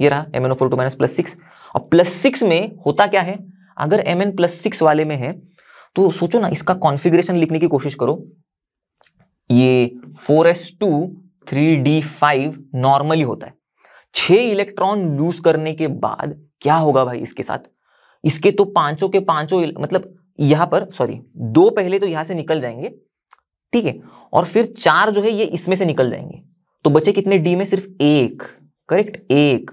ये रहा M N O four two minus plus six और प्लस सिक्स में होता क्या है अगर एम एन प्लस सिक्स वाले में है तो सोचो ना इसका कॉन्फिग्रेशन लिखने की कोशिश करो ये four S two three D five normally होता है छह इलेक्ट्रॉन लूज करने के बाद क्या होगा भाई इसके साथ इसके तो पांचों के पांचों मतलब यहां पर सॉरी दो पहले तो यहां से निकल जाएंगे ठीक है और फिर चार जो है ये इसमें से निकल जाएंगे तो बचे कितने डी में सिर्फ एक करेक्ट एक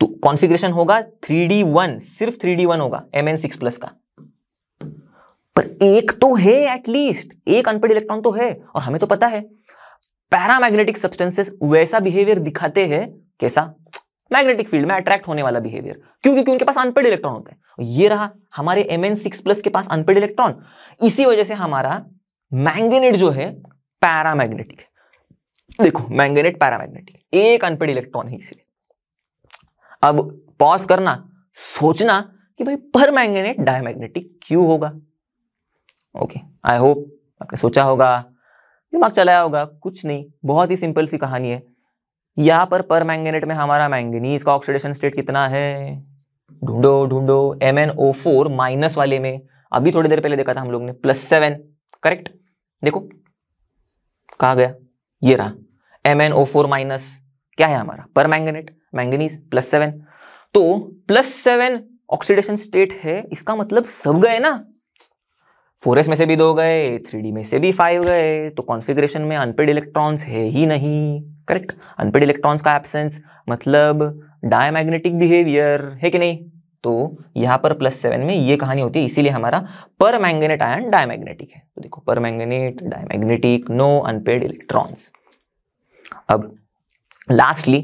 तो कॉन्फ़िगरेशन होगा थ्री डी वन सिर्फ थ्री डी वन होगा एम एन सिक्स प्लस का पर एक तो है एटलीस्ट एक अनपढ़ इलेक्ट्रॉन तो है और हमें तो पता है पैरामैग्नेटिक सब्सटेंसेस वैसा बिहेवियर दिखाते हैं कैसा मैग्नेटिक फील्ड में अट्रैक्ट होने वाला बिहेवियर क्यों क्योंकि उनके पास अनपेड इलेक्ट्रॉन होते हैं ये रहा हमारे एम एन सिक्स प्लस के पास अनपेड इलेक्ट्रॉन इसी वजह से हमारा मैंगनेट जो है पैरामैग्नेटिक है देखो मैंगेनेट पैरामैग्नेटिक एक अनपेड इलेक्ट्रॉन है इसलिए अब पॉज करना सोचना कि भाई पर मैंगेनेट डायमैग्नेटिक क्यों होगा ओके आई होप आपने सोचा होगा दिमाग चलाया होगा कुछ नहीं बहुत ही सिंपल सी कहानी है यहाँ पर पर मैंगनेट में हमारा मैंगनीज का ऑक्सीडेशन स्टेट कितना है ढूंढो ढूंढो M N O four minus वाले में अभी थोड़ी देर पहले देखा था हम लोग ने प्लस सेवन करेक्ट देखो कहा गया ये रहा M N O four minus क्या है हमारा permanganate manganese plus seven तो प्लस सेवन ऑक्सीडेशन स्टेट है इसका मतलब सब गए ना फोर में से भी दो गए थ्री में से भी फाइव गए तो कॉन्फिग्रेशन में अनपेड इलेक्ट्रॉन्स है ही नहीं करेक्ट अनपेड इलेक्ट्रॉन्स का एब्सेंस मतलब डायमैग्नेटिक बिहेवियर है कि नहीं तो यहां पर प्लस सेवन में ये कहानी होती है इसीलिए हमारा पर मैंगनेट आयन डायमैग्नेटिक है तो देखो permanganate diamagnetic no unpaired electrons अब लास्टली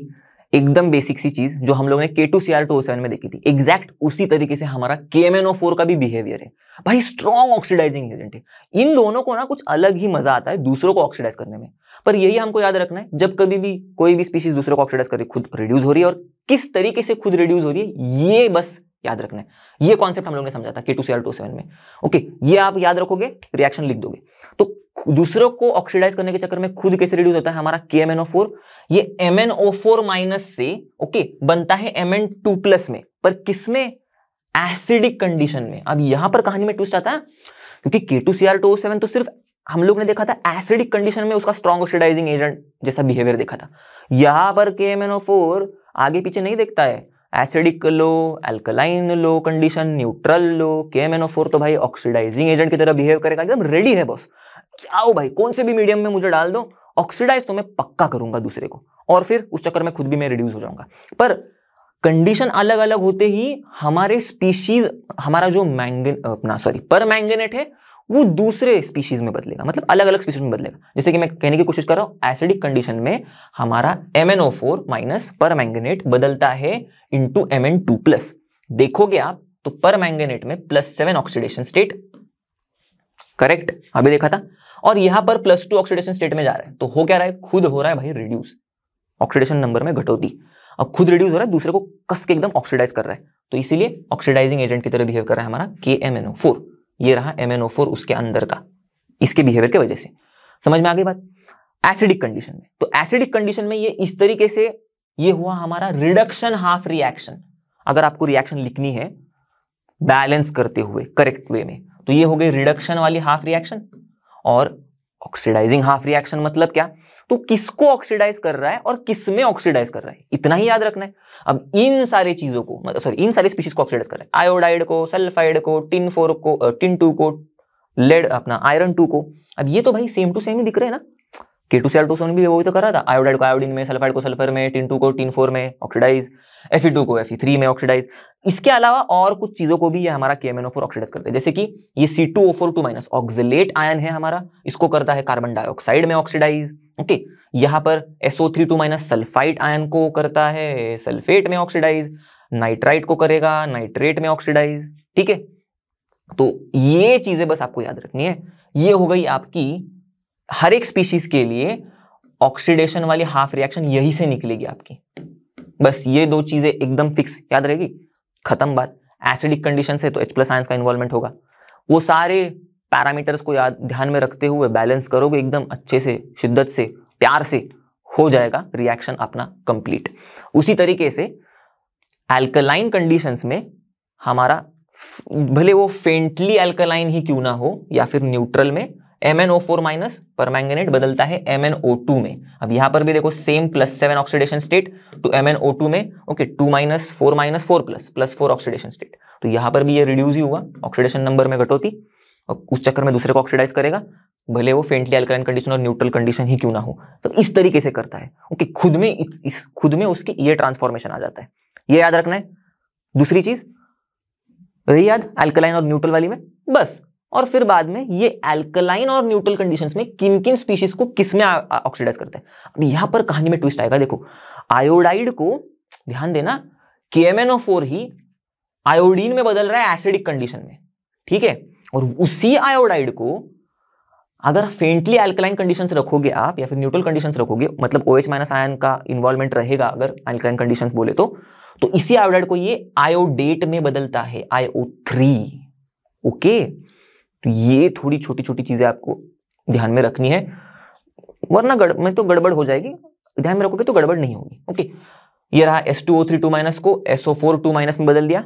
एकदम बेसिक सी चीज जो हम लोगों ने K two C R two seven में देखी थी एग्जैक्ट उसी तरीके से हमारा K M N O four का भी बिहेवियर है भाई स्ट्रॉन्ग ऑक्सीडाइजिंग एजेंट है इन दोनों को ना कुछ अलग ही मजा आता है दूसरों को ऑक्सीडाइज करने में पर यही हमको याद रखना है जब कभी भी कोई भी स्पीसीज दूसरों को ऑक्सीडाइज कर रही खुद रिड्यूस हो रही है और किस तरीके से खुद रिड्यूस हो रही है ये बस याद रखना है ये कॉन्सेप्ट हम लोगों ने समझा था K two C R two seven में ओके ये आप याद रखोगे रिएक्शन लिख दोगे तो दूसरों को ऑक्सीडाइज करने के चक्कर में खुद कैसे रिड्यूस होता है हमारा के एम ये M N O four minus से ओके बनता है एम एन टू प्लस में पर किसमें एसिडिक कंडीशन में अब यहां पर कहानी में ट्विस्ट आता है क्योंकि K two C R two seven तो सिर्फ हम लोग ने देखा था एसिडिक कंडीशन में उसका स्ट्रॉन्ग ऑक्सीडाइजिंग एजेंट जैसा बिहेवियर देखा था यहां पर के एम एन ओ फोर आगे पीछे नहीं देखता है एसिडिक लो एल्कलाइन लो कंडीशन न्यूट्रल लो K M N O four तो भाई ऑक्सीडाइजिंग एजेंट की तरह बिहेव करेगा एकदम रेडी है बॉस आओ भाई कौन से भी मीडियम में मुझे डाल दो ऑक्सीडाइज तो मैं पक्का करूंगा दूसरे को और फिर उस चक्कर में खुद भी मैं रिड्यूस हो जाऊंगा पर कंडीशन अलग अलग होते ही हमारे स्पीशीज हमारा जो मैंगन अपना सॉरी पर मैंगनेट है वो दूसरे स्पीशीज में बदलेगा मतलब अलग अलग स्पीशीज में बदलेगा जैसे कि मैं कहने की कोशिश कर रहा हूँ एसिडिक कंडीशन में हमारा M N O four minus permanganate बदलता है into M N two plus देखोगे आप तो पर मैंगनेट में plus seven oxidation state correct अभी देखा था और यहां पर प्लस टू ऑक्सीडेशन स्टेट में जा रहा है तो हो क्या रहा है खुद हो रहा है भाई रिड्यूस ऑक्सीडेशन नंबर में घटोती अब खुद रिड्यूस हो रहा है दूसरे को कस के एकदम ऑक्सीडाइज कर रहा है तो इसीलिए ऑक्सीडाइजिंग एजेंट की तरह बिहेव कर रहा है हमारा के एम एन फोर ये रहा एम एन फोर उसके अंदर का इसके बिहेवियर की वजह से समझ में आ गई बात एसिडिक कंडीशन में तो एसिडिक कंडीशन में ये इस तरीके से ये हुआ हमारा रिडक्शन हाफ रिएक्शन अगर आपको रिएक्शन लिखनी है बैलेंस करते हुए करेक्ट वे में तो ये हो गई रिडक्शन वाली हाफ रिएक्शन और ऑक्सीडाइजिंग हाफ रिएक्शन मतलब क्या तो किसको ऑक्सीडाइज कर रहा है और किस में ऑक्सीडाइज कर रहा है इतना ही याद रखना है अब इन सारे चीजों को मतलब सॉरी इन सारी स्पीशीज को ऑक्सीडाइज कर रहा है आयोडाइड को सल्फाइड को टिन फोर को टिन टू को लेड अपना आयरन टू को अब ये तो भाई सेम टू सेम ही दिख रहे हैं ना K two C R two सोन भी वही तो कर रहा था आयोडाइड को आयोडीन में सल्फाइड को सल्फर में टिन टू को टिन फोर में ऑक्सीडाइज एफ टू को एफ थ्री e में ऑक्सीडाइज इसके अलावा और कुछ चीज़ों को भी ये हमारा K M N four oxidise करते हैं जैसे कि ये C two O four two minus oxalate ion है हमारा इसको करता है कार्बन डाइऑक्साइड में ऑक्सीडाइज ओके यहाँ पर S O three two minus sulphite ion को करता है सल्फेट में ऑक्सीडाइज नाइट्राइट को करेगा नाइट्रेट में ऑक्सीडाइज ठीक है तो ये चीज़ें बस आपको याद रखनी है ये हो गई आपकी हर एक स्पीशीज के लिए ऑक्सीडेशन वाली हाफ रिएक्शन यही से निकलेगी आपकी बस ये दो चीजें एकदम फिक्स याद रहेगी खत्म बात एसिडिक कंडीशन से तो एच प्लस आयंस का इन्वॉल्वमेंट होगा वो सारे पैरामीटर्स को याद ध्यान में रखते हुए बैलेंस करोगे एकदम अच्छे से शिद्दत से प्यार से हो जाएगा रिएक्शन अपना कंप्लीट उसी तरीके से एल्कलाइन कंडीशंस में हमारा भले वो फेंटली एल्कलाइन ही क्यों ना हो या फिर न्यूट्रल में M N O four minus permanganate बदलता है एम एन ओ टू में अब यहां पर भी देखो same plus seven oxidation state to M N O two में okay two minus four minus four plus plus four oxidation state तो यहां पर भी ये रिड्यूस ही हुआ ऑक्सीडेशन नंबर में घटोती और उस चक्कर में दूसरे को ऑक्सीडाइज करेगा भले वो फेंटली अल्कलाइन कंडीशन और न्यूट्रल कंडीशन ही क्यों ना हो तो इस तरीके से करता है ओके खुद में इस खुद में उसकी ये ट्रांसफॉर्मेशन आ जाता है ये याद रखना है दूसरी चीज रही याद अल्कलाइन और न्यूट्रल वाली में बस और फिर बाद में ये एल्कलाइन और न्यूट्रल कंडीशंस में किन किन स्पीशीज को किस में ऑक्सीडाइज करते हैं अब यहां पर कहानी में ट्विस्ट आएगा देखो आयोडाइड को ध्यान देना KMnO4 ही आयोडीन में बदल रहा है एसिडिक कंडीशन में ठीक है और उसी आयोडाइड को अगर फेंटली एल्कलाइन कंडीशन रखोगे आप या फिर न्यूट्रल कंडीशन रखोगे मतलब ओ एच माइनस आयन का इन्वॉल्वमेंट रहेगा अगर एल्कलाइन कंडीशन बोले तो तो इसी आयोडाइड को ये आयोडेट में बदलता है आईओ थ्री ओके तो ये थोड़ी छोटी छोटी चीजें आपको ध्यान में रखनी है वरना गड़ में तो गड़बड़ हो जाएगी ध्यान में रखोगे तो गड़बड़ नहीं होगी ओके ये रहा S two O three two minus को S O four two minus में बदल दिया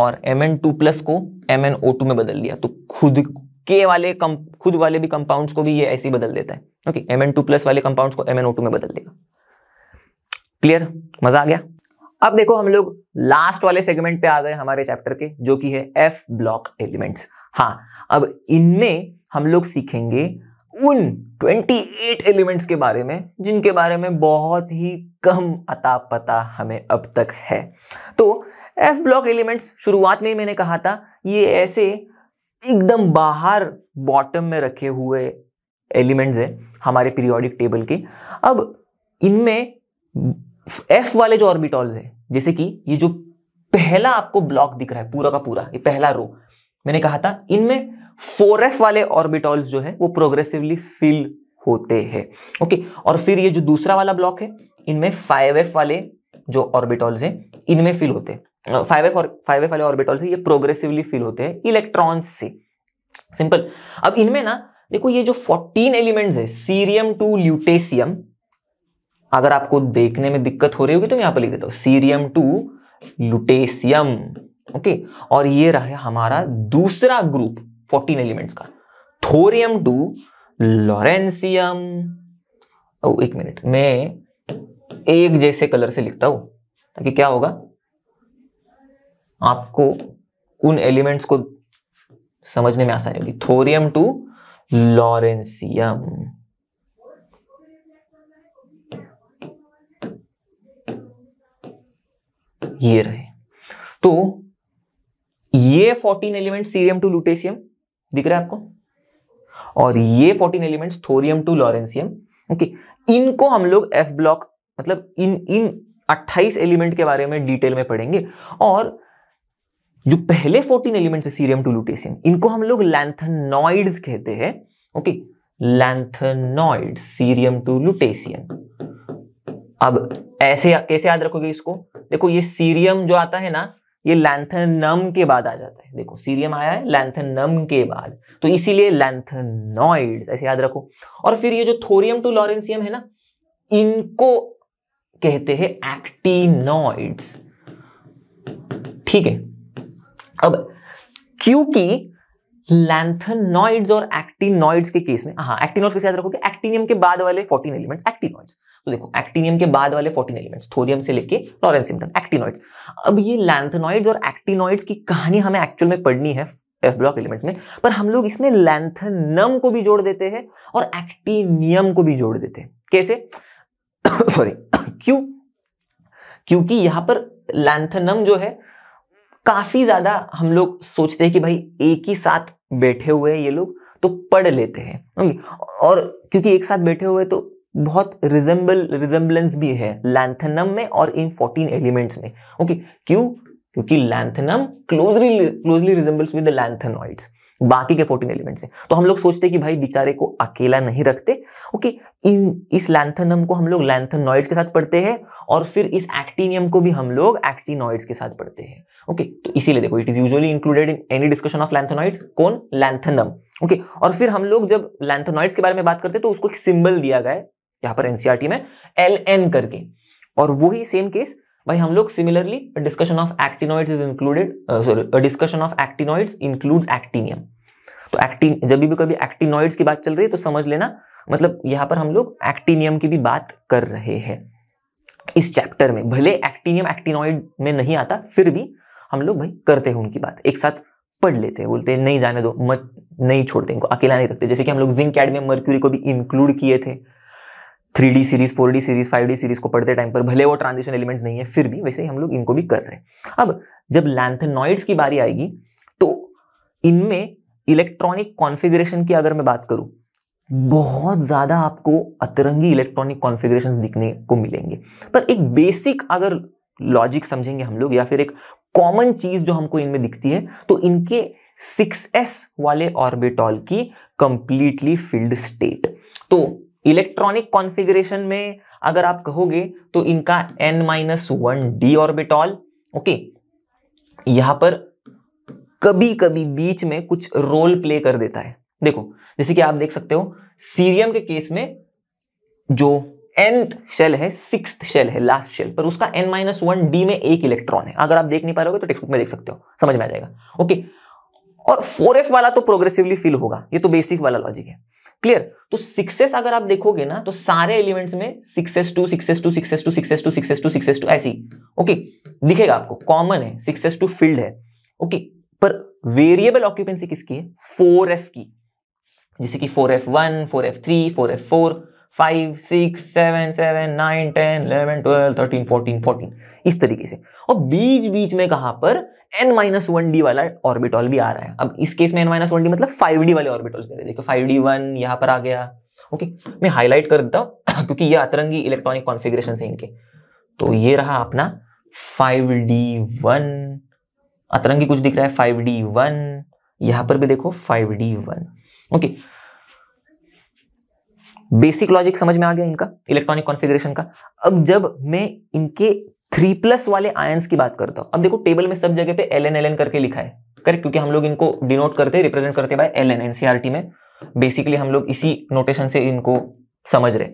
और एम एन टू प्लस को एम एन ओ टू में बदल दिया तो खुद के वाले कम खुद वाले भी कंपाउंड्स को भी ये ऐसे ही बदल देता है okay M N two plus वाले कंपाउंड्स को एम एन ओ टू में बदल देगा क्लियर मजा आ गया अब देखो हम लोग लास्ट वाले सेगमेंट पे आ गए हमारे चैप्टर के जो कि है एफ ब्लॉक एलिमेंट्स हाँ अब इनमें हम लोग सीखेंगे उन 28 एलिमेंट्स के बारे में जिनके बारे में बहुत ही कम अता पता हमें अब तक है तो एफ ब्लॉक एलिमेंट्स शुरुआत में ही मैंने कहा था ये ऐसे एकदम बाहर बॉटम में रखे हुए एलिमेंट्स हैं हमारे पीरियोडिक टेबल के अब इनमें एफ वाले जो ऑर्बिटॉल्स हैं जैसे कि ये जो पहला आपको ब्लॉक दिख रहा है पूरा का पूरा ये पहला रो मैंने कहा था इनमें फोर वाले ऑर्बिटॉल्स जो है वो प्रोग्रेसिवली फिल होते हैं ओके और फिर ये जो दूसरा वाला ब्लॉक है इनमें फाइव एफ वाले जो ऑर्बिटॉल्स हैं इनमें फिल होते हैं फाइव एफ और फाइव एफ वाले ऑर्बिटॉल्स ये प्रोग्रेसिवली फिल होते हैं इलेक्ट्रॉन्स से सिंपल अब इनमें ना देखो ये जो 14 एलिमेंट्स है सीरियम टू ल्यूटेशियम अगर आपको देखने में दिक्कत हो रही होगी तो मैं यहां पर लिख देता हूं सीरियम टू लुटेशियम ओके और ये रहा हमारा दूसरा ग्रुप फोर्टीन एलिमेंट्स का थोरियम टू लॉरेंसियम ओ एक मिनट मैं एक जैसे कलर से लिखता हूं ताकि क्या होगा आपको उन एलिमेंट्स को समझने में आसानी होगी थोरियम टू लॉरेंसियम ये रहे तो ये fourteen element cerium to lutetium दिख रहा है आपको और ये fourteen elements thorium to lawrencium okay इनको हम लोग एफ ब्लॉक मतलब इन इन 28 एलिमेंट के बारे में डिटेल में पढ़ेंगे और जो पहले 14 एलिमेंट्स है सीरियम टू लुटेशियम इनको हम लोग लैंथनॉइड्स कहते हैं okay lanthanoid cerium to lutetium अब ऐसे कैसे याद रखोगे इसको देखो ये सीरियम जो आता है ना ये लैंथनम के बाद आ जाता है देखो सीरियम आया है लैंथनम के बाद तो इसीलिए लैंथनॉइड्स ऐसे याद रखो और फिर ये जो थोरियम टू लॉरेंसियम है ना इनको कहते हैं एक्टिनॉइड्स ठीक है अब क्योंकि लैंथनॉइड्स और एक्टिनॉइड्स के केस में हाँ एक्टिनॉइड्स कैसे याद रखोगे एक्टिनियम के बाद वाले फोर्टीन एलिमेंट्स एक्टिनॉइड्स तो देखो एक्टिनियम के बाद वाले फोर्टीन एलिमेंट्स थोरियम से लेके लॉरेंसियम तक एक्टिनॉइड्स अब ये लैंथनॉइड्स और एक्टिनॉइड्स की कहानी हमें एक्चुअल में पढ़नी है एफ ब्लॉक एलिमेंट्स में पर हम लोग इसमें लैंथनम को भी जोड़ देते हैं और एक्टिनियम को भी जोड़ देते हैं कैसे सॉरी *coughs* *coughs* क्यों क्योंकि यहां पर लैंथनम जो है काफी ज्यादा हम लोग सोचते हैं कि भाई एक ही साथ बैठे हुए हैं ये लोग तो पढ़ लेते हैं और क्योंकि एक साथ बैठे हुए तो बहुत रिजेंबल रिजेंबलेंस भी है लैंथनम में और इन 14 एलिमेंट्स में ओके क्यों क्योंकि lanthanum closely closely resembles with lanthanoids बाकी के 14 एलिमेंट्स से तो हम लोग सोचते कि भाई बेचारे को अकेला नहीं रखते ओके इन इस लैंथनम को हम लोग लैंथनॉइड्स के साथ पढ़ते हैं और फिर इस एक्टिनियम को भी हम लोग एक्टिनॉइड्स के साथ पढ़ते हैं ओके तो इसीलिए देखो it is usually included in any discussion of lanthanoids कौन लैंथनम ओके और फिर हम लोग जब लैंथनॉइड्स के बारे में बात करते हैं तो उसको एक सिंबल दिया गया यहां पर एनसीआरटी e में एल एन करके और वही सेम केस भाई हम लोग similarly discussion of actinoids is included sorry discussion of actinoids includes actinium तो एक्टिन जब भी कभी एक्टिनॉइड्स की बात चल रही है तो समझ लेना मतलब यहां पर हम लोग एक्टिनियम की भी बात कर रहे हैं इस चैप्टर में भले एक्टिनियम एक्टिनॉइड में नहीं आता फिर भी हम लोग भाई करते हैं उनकी बात एक साथ पढ़ लेते हैं बोलते हैं नहीं जाने दो मत नहीं छोड़ते इनको अकेला नहीं रखते जैसे कि हम लोग जिंक एडमियम मर्क्यूरी को भी इंक्लूड किए थे three D series four D series five D series को पढ़ते टाइम पर भले वो ट्रांजिशन एलिमेंट्स नहीं है फिर भी वैसे ही हम लोग इनको भी कर रहे हैं अब जब लैंथनॉइड्स की बारी आएगी तो इनमें इलेक्ट्रॉनिक कॉन्फिग्रेशन की अगर मैं बात करूं बहुत ज़्यादा आपको अतरंगी इलेक्ट्रॉनिक कॉन्फिग्रेशन दिखने को मिलेंगे पर एक बेसिक अगर लॉजिक समझेंगे हम लोग या फिर एक कॉमन चीज़ जो हमको इनमें दिखती है तो इनके 6s वाले ऑर्बिटॉल की कंप्लीटली फिल्ड स्टेट तो इलेक्ट्रॉनिक कॉन्फ़िगरेशन में अगर आप कहोगे तो इनका N minus one D orbital okay यहां पर कभी कभी बीच में कुछ रोल प्ले कर देता है देखो जैसे कि आप देख सकते हो सीरियम के केस में जो एंथ शेल है सिक्स शेल है लास्ट शेल पर उसका एन माइनस वन डी में एक इलेक्ट्रॉन है अगर आप देख नहीं पा रहे हो तो टेक्स्ट बुक में देख सकते हो समझ में आ जाएगा ओके और फोर एफ वाला तो प्रोग्रेसिवली फिल होगा ये तो बेसिक वाला लॉजिक है क्लियर तो सिक्सेस अगर आप देखोगे ना तो सारे एलिमेंट्स में six s two six s two six s two six s two six s two six s two ऐसी ओके दिखेगा आपको कॉमन है सिक्सेस टू फील्ड है ओके पर वेरिएबल ऑक्यूपेंसी किसकी है फोर एफ की जैसे कि four f one four f three four f four five six seven seven nine ten eleven twelve thirteen fourteen fourteen इस तरीके से और बीच बीच में कहां पर एन माइनस वन डी वाला ऑर्बिटॉल भी आ रहा है अब इस केस में एन माइनस वन डी मतलब फाइव डी वाले ऑर्बिटॉल्स दे देखो फाइव डी वन यहां पर आ गया ओके मैं हाईलाइट कर देता हूं क्योंकि ये अतरंगी इलेक्ट्रॉनिक कॉन्फिग्रेशन है इनके तो ये रहा अपना फाइव डी वन अतरंगी कुछ दिख रहा है फाइव डी वन यहां पर भी देखो five d one okay okay. Basic logic समझ में आ गया इनका इलेक्ट्रॉनिक कॉन्फ़िगरेशन का अब जब मैं इनके थ्री प्लस वाले आयंस की बात करता हूं अब देखो टेबल में सब जगह पे एल एन एल एन करके लिखा है करेक्ट क्योंकि हम लोग इनको डिनोट करते हैं रिप्रेजेंट करते बाय एल एन एनसीआरटी में बेसिकली हम लोग इसी नोटेशन से इनको समझ रहे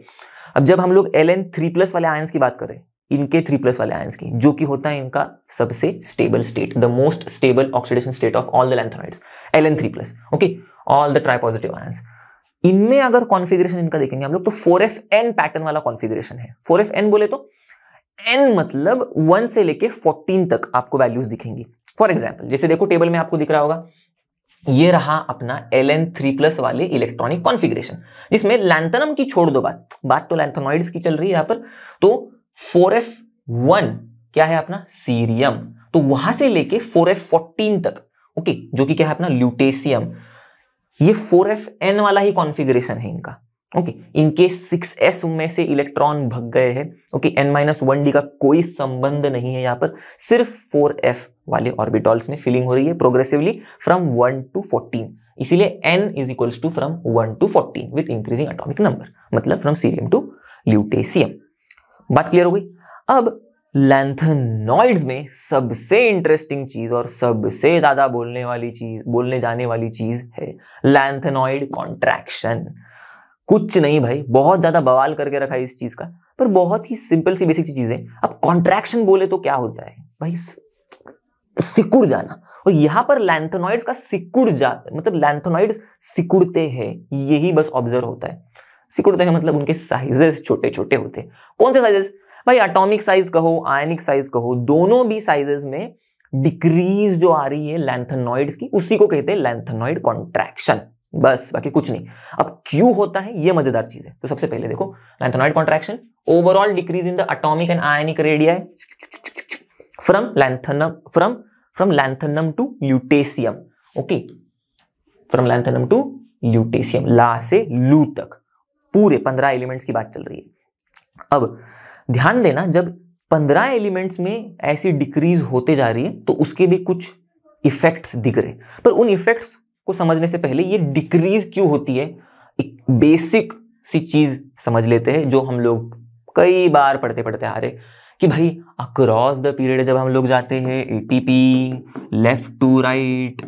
अब जब हम लोग एल एन थ्री प्लस वाले आयंस की बात करें इनके थ्री प्लस वाले आयंस की जो कि होता है इनका सबसे stable state the most stable oxidation state of all the lanthanides L N three plus okay all the tripositive ions इनमें अगर कॉन्फिग्रेशन इनका देखेंगे हम लोग तो फोर एफ एन पैटर्न वाला कॉन्फिग्रेशन है फोर एफ एन बोले तो एन मतलब वन से लेके फोर्टीन तक आपको वैल्यूज दिखेंगी फॉर एग्जाम्पल जैसे देखो टेबल में आपको दिख रहा होगा ये रहा अपना एल एन थ्री प्लस वाले इलेक्ट्रॉनिक कॉन्फिग्रेशन जिसमें लैंथनम की छोड़ दो बात बात तो लैंथनॉइड की चल रही है यहां पर तो फोर एफ वन क्या है अपना सीरियम तो वहां से लेके फोर एफ फोर्टीन तक ओके जो कि क्या है अपना ल्यूटेशियम ये फोर एफ एन वाला ही कॉन्फिग्रेशन है इनका ओके इनके सिक्स एस में से इलेक्ट्रॉन भग गए हैं okay n minus one d का कोई संबंध नहीं है यहाँ पर सिर्फ फोर एफ वाले ऑर्बिटॉल्स में फिलिंग हो रही है progressively from one to fourteen इसीलिए n is equals to from one to fourteen with increasing atomic number मतलब फ्रॉम सीरियम टू ल्यूटेशियम बात क्लियर हो गई अब लैंथनॉइड्स में सबसे इंटरेस्टिंग चीज और सबसे ज्यादा बोलने वाली चीज बोलने जाने वाली चीज है लैंथनॉइड कॉन्ट्रैक्शन कुछ नहीं भाई बहुत ज्यादा बवाल करके रखा है इस चीज का पर बहुत ही सिंपल सी बेसिक चीज है अब कॉन्ट्रैक्शन बोले तो क्या होता है भाई सिकुड़ जाना और यहां पर लैंथनॉइड्स का सिकुड़ जा मतलब लैंथनॉइड्स सिकुड़ते हैं यही बस ऑब्जर्व होता है सिकुड़ते हैं मतलब उनके साइजेस छोटे छोटे होते हैं कौन से साइजेस भाई अटोमिक साइज कहो आयनिक साइज कहो दोनों भी साइजेस में डिक्रीज जो आ रही है लैंथनॉइड्स की उसी को कहते हैं लैंथनॉइड कॉन्ट्रैक्शन बस बाकी कुछ नहीं अब क्यों होता है ये मजेदार चीज है तो सबसे पहले देखो lanthanoid contraction overall decrease in the atomic and ionic radii from lanthanum from from lanthanum to lutetium okay from lanthanum to lutetium ला से लू तक पूरे पंद्रह एलिमेंट्स की बात चल रही है अब ध्यान देना जब पंद्रह एलिमेंट्स में ऐसी डिक्रीज होते जा रही है तो उसके भी कुछ इफेक्ट्स दिख रहे पर उन इफेक्ट्स को समझने से पहले ये डिक्रीज क्यों होती है एक बेसिक सी चीज़ समझ लेते हैं जो हम लोग कई बार पढ़ते पढ़ते आ रहे कि भाई अक्रॉस द पीरियड जब हम लोग जाते हैं A T P left to right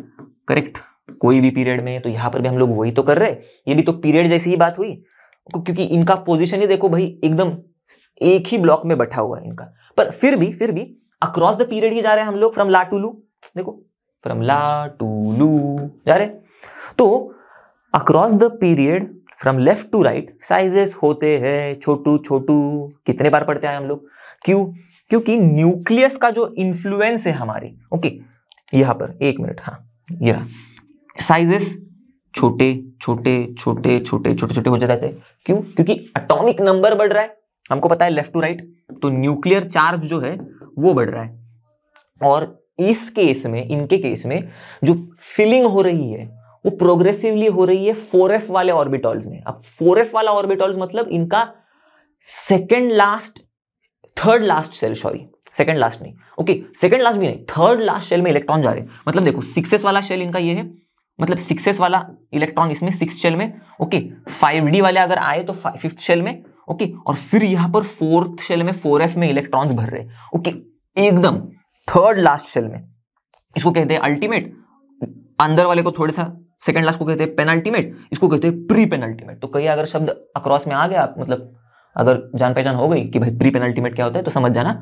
correct कोई भी पीरियड में तो यहाँ पर भी हम लोग वही तो कर रहे ये भी तो पीरियड जैसी ही बात हुई क्योंकि इनका पोजिशन ही देखो भाई एकदम एक ही ब्लॉक में बैठा हुआ है इनका पर फिर भी फिर भी अक्रॉस द पीरियड ही जा रहे हैं हम लोग फ्रॉम ला टू लू देखो फ्रॉम ला टू लू जा रहे तो across the period from left to right sizes होते हैं छोटू छोटू कितने बार पढ़ते हैं हम लोग क्यों क्योंकि न्यूक्लियस का जो इन्फ्लुएंस है हमारे ओके यहां पर एक मिनट हाँ रहा साइजेस छोटे छोटे छोटे छोटे छोटे छोटे हो जाता है क्यों क्योंकि अटोमिक नंबर बढ़ रहा है हमको पता है लेफ्ट टू राइट तो न्यूक्लियर चार्ज जो है वो बढ़ रहा है और इस केस में इनके केस में जो फिलिंग हो रही है वो प्रोग्रेसिवली हो रही है फोर एफ वाले ऑर्बिटॉल्स में अब फोर एफ वाला ऑर्बिटॉल्स मतलब इनका second last third last shell sorry second last नहीं ओके सेकेंड लास्ट भी नहीं थर्ड लास्ट सेल में इलेक्ट्रॉन जा रहे हैं मतलब देखो सिक्सेस वाला शेल इनका ये है मतलब सिक्सेस वाला इलेक्ट्रॉन इसमें सिक्स शेल में ओके फाइव डी वाले अगर आए तो फिफ्थ शेल में ओके और फिर यहां पर फोर्थ शेल में फोर एफ में इलेक्ट्रॉन भर रहे ओके एकदम थर्ड लास्ट शेल में इसको कहते हैं अल्टीमेट अंदर वाले को थोड़ा सा सेकेंड लास्ट को कहते हैं पेनल्टीमेट इसको कहते हैं प्री पेनल्टीमेट तो कई अगर शब्द अक्रॉस में आ गया मतलब अगर जान पहचान हो गई कि भाई प्री पेनल्टीमेट क्या होता है तो समझ जाना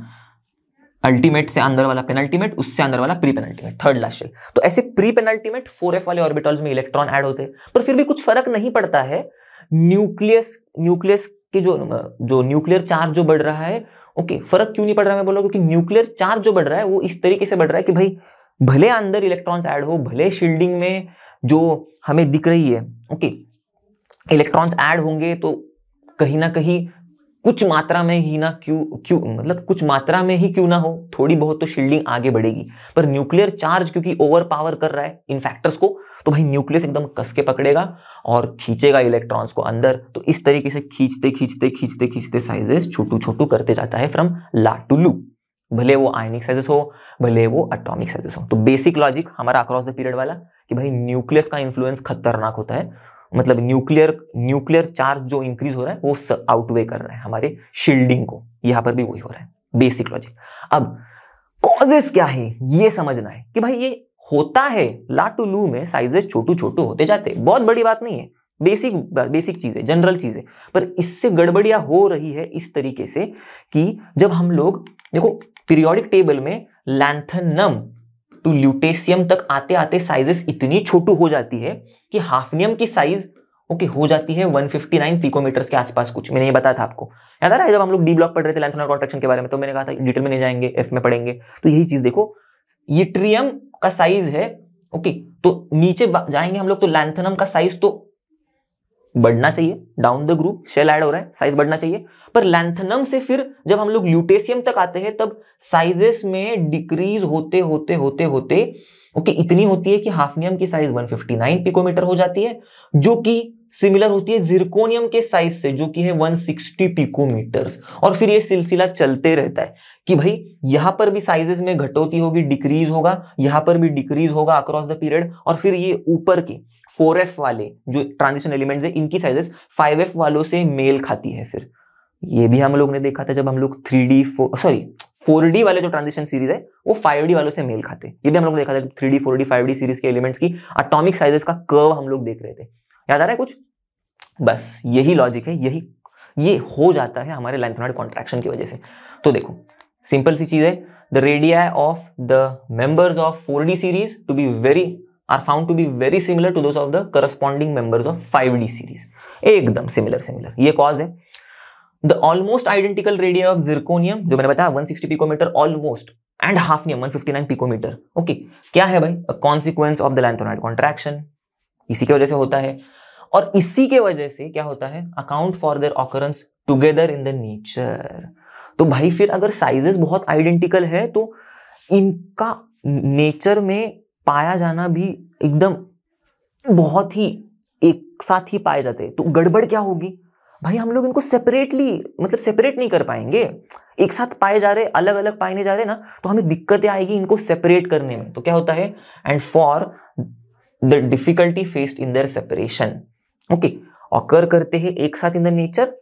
अल्टीमेट से अंदर वाला पेनल्टीमेट उससे अंदर वाला pre penultimate third last shell तो ऐसे प्री पेनल्टीमेट फोर एफ वाले ऑर्बिटल्स में इलेक्ट्रॉन एड होते हैं पर फिर भी कुछ फर्क नहीं पड़ता है न्यूक्लियस न्यूक्लियस कि जो जो न्यूक्लियर चार्ज जो बढ़ रहा है ओके फर्क क्यों नहीं पड़ रहा मैं बोल रहा हूँ क्योंकि न्यूक्लियर चार्ज जो बढ़ रहा है वो इस तरीके से बढ़ रहा है कि भाई भले अंदर इलेक्ट्रॉन्स ऐड हो भले शील्डिंग में जो हमें दिख रही है ओके इलेक्ट्रॉन्स ऐड होंगे तो कहीं ना कहीं कुछ मात्रा में ही ना क्यों क्यों मतलब कुछ मात्रा में ही क्यों ना हो थोड़ी बहुत तो शील्डिंग आगे बढ़ेगी पर न्यूक्लियर चार्ज क्योंकि ओवर पावर कर रहा है इन फैक्टर्स को तो भाई न्यूक्लियस एकदम कस के पकड़ेगा और खींचेगा इलेक्ट्रॉन्स को अंदर तो इस तरीके से खींचते खींचते खींचते खींचते साइजेस छोटू छोटू करते जाता है फ्रॉम ला टू लू भले वो आयनिक साइजेस हो भले वो अटोमिक साइजेस हो तो बेसिक लॉजिक हमारा अक्रॉस द पीरियड वाला कि भाई न्यूक्लियस का इन्फ्लुएंस खतरनाक होता है मतलब न्यूक्लियर न्यूक्लियर चार्ज जो इंक्रीज हो रहा है वो आउटवे कर रहा है हमारे शील्डिंग को यहां पर भी वही हो रहा है बेसिक लॉजिक अब कॉजेस क्या है ये समझना है कि भाई ये होता है लाटू लू में साइजेस छोटू छोटू होते जाते बहुत बड़ी बात नहीं है बेसिक बेसिक चीज है जनरल चीज है पर इससे गड़बड़िया हो रही है इस तरीके से कि जब हम लोग देखो पीरियोडिक टेबल में लैंथनम टू ल्यूटेशियम तक आते आते साइजेस इतनी छोटू हो जाती है कि हाफनियम की साइज ओके हो जाती है 159 पिकोमीटर्स के आसपास कुछ मैंने ये बताया था आपको याद आ रहा है जब हम लोग डी ब्लॉक पढ़ रहे थे लैंथोनल कॉन्ट्रेक्शन के बारे में तो मैंने कहा था डिटेल में नहीं जाएंगे एफ में पढ़ेंगे तो यही चीज देखो ये का साइज है ओके okay, तो नीचे जाएंगे हम लोग तो लैंथनम का साइज तो बढ़ना चाहिए down the group shell add हो रहा है साइज बढ़ना चाहिए पर लैंथनम से फिर जब हम लोग ल्यूटेशियम तक आते हैं तब साइजेस में डिक्रीज होते होते होते होते ओके okay, इतनी होती है कि हाफनियम की साइज 159 पिकोमीटर हो जाती है जो कि सिमिलर होती है जिरकोनियम के साइज से जो कि है 160 पिकोमीटर्स और फिर ये सिलसिला चलते रहता है कि भाई यहां पर भी साइजेस में घटोती होगी डिक्रीज होगा यहां पर भी डिक्रीज होगा अक्रॉस द पीरियड और फिर ये ऊपर के 4f वाले जो ट्रांजिशन एलिमेंट्स है इनकी साइजेस 5f वालों से मेल खाती है फिर ये भी हम लोग ने देखा था जब हम लोग three d sorry four d वाले जो ट्रांजिशन सीरीज है वो फाइव डी वालों से मेल खाते ये भी हम लोग देखा था three d four d five D series के एलिमेंट्स की अटोमिक साइजेस का कर्व हम लोग देख रहे थे याद आ रहा है कुछ बस यही लॉजिक है यही ये हो जाता है हमारे लैंथनॉइड कॉन्ट्रैक्शन की वजह से तो देखो सिंपल सी चीज है the radii of the members of four D series to be very are found to be very similar to those of the corresponding members of five D series एकदम सिमिलर सिमिलर ये cause है the almost identical radius of zirconium जो मैंने बताया 160 picometer almost and hafnium 159 picometer okay क्या है भाई consequence of the lanthanide contraction इसी की वजह से होता है और इसी के वजह से क्या होता है account for their occurrence together in the nature तो भाई फिर अगर साइजेस बहुत आइडेंटिकल है तो इनका नेचर में पाया जाना भी एकदम बहुत ही एक साथ ही पाए जाते हैं तो गड़बड़ क्या होगी भाई हम लोग इनको सेपरेटली मतलब सेपरेट नहीं कर पाएंगे एक साथ पाए जा रहे अलग अलग पाए जा रहे ना तो हमें दिक्कतें आएगी इनको सेपरेट करने में तो क्या होता है and for the difficulty faced in their separation okay occur करते हैं एक साथ इन द नेचर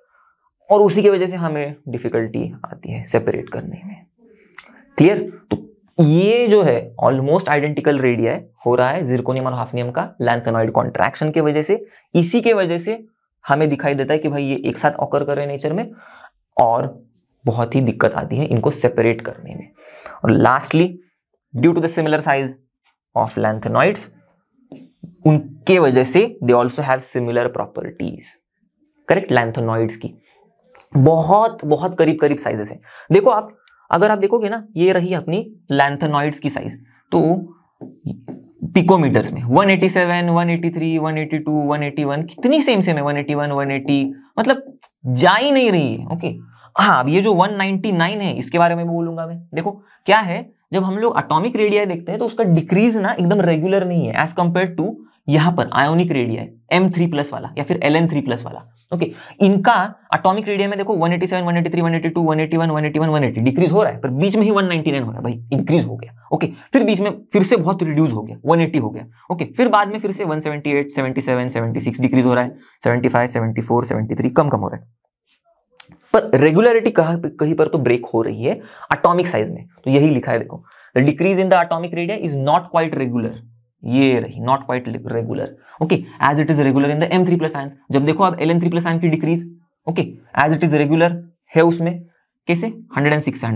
और उसी की वजह से हमें डिफिकल्टी आती है सेपरेट करने में क्लियर तो ये जो है ऑलमोस्ट आइडेंटिकल रेडिया हो रहा है जिरकोनियम और हाफनियम का लैंथनॉइड कॉन्ट्रैक्शन की वजह से इसी के वजह से हमें दिखाई देता है कि भाई ये एक साथ ऑकर कर रहे हैं नेचर में और बहुत ही दिक्कत आती है इनको सेपरेट करने में और lastly due to the similar size of lanthanoids उनके वजह से they also have similar properties correct lanthanoids की बहुत बहुत करीब करीब साइजेस हैं देखो आप अगर आप देखोगे ना ये रही अपनी लैंथोनॉइड्स की साइज तो पिकोमीटर्स में 187, 183, 182, 181 कितनी सेम सेम है 181, 180 मतलब जा ही नहीं रही है ओके हाँ अब ये जो 199 है इसके बारे में भी बोलूंगा मैं देखो क्या है जब हम लोग अटोमिक रेडिया देखते हैं तो उसका डिक्रीज ना एकदम रेगुलर नहीं है एज कंपेयर टू यहां पर ionic radii M three plus वाला या फिर एल एन थ्री प्लस वाला ओके इनका अटोमिक रेडिया में देखो 187, 183, 182, 181, 181, 180 डिक्रीज हो रहा है पर बीच में ही 199 हो रहा है भाई इंक्रीज हो गया ओके फिर बीच में फिर से बहुत रिड्यूस हो गया 180 हो गया ओके फिर बाद में फिर से 178, 77, 76 डिक्रीज हो रहा है 75, 74, 73 कम कम हो रहा है पर रेगुलरिटी कहीं पर तो ब्रेक हो रही है अटोमिक साइज में तो यही लिखा है देखो the decrease in the atomic radii is not quite regular ये रही not quite regular okay as it is regular in the M three plus ions जब देखो आप L N three plus ion की decrease okay as it is regular है उसमें कैसे 106 and six 99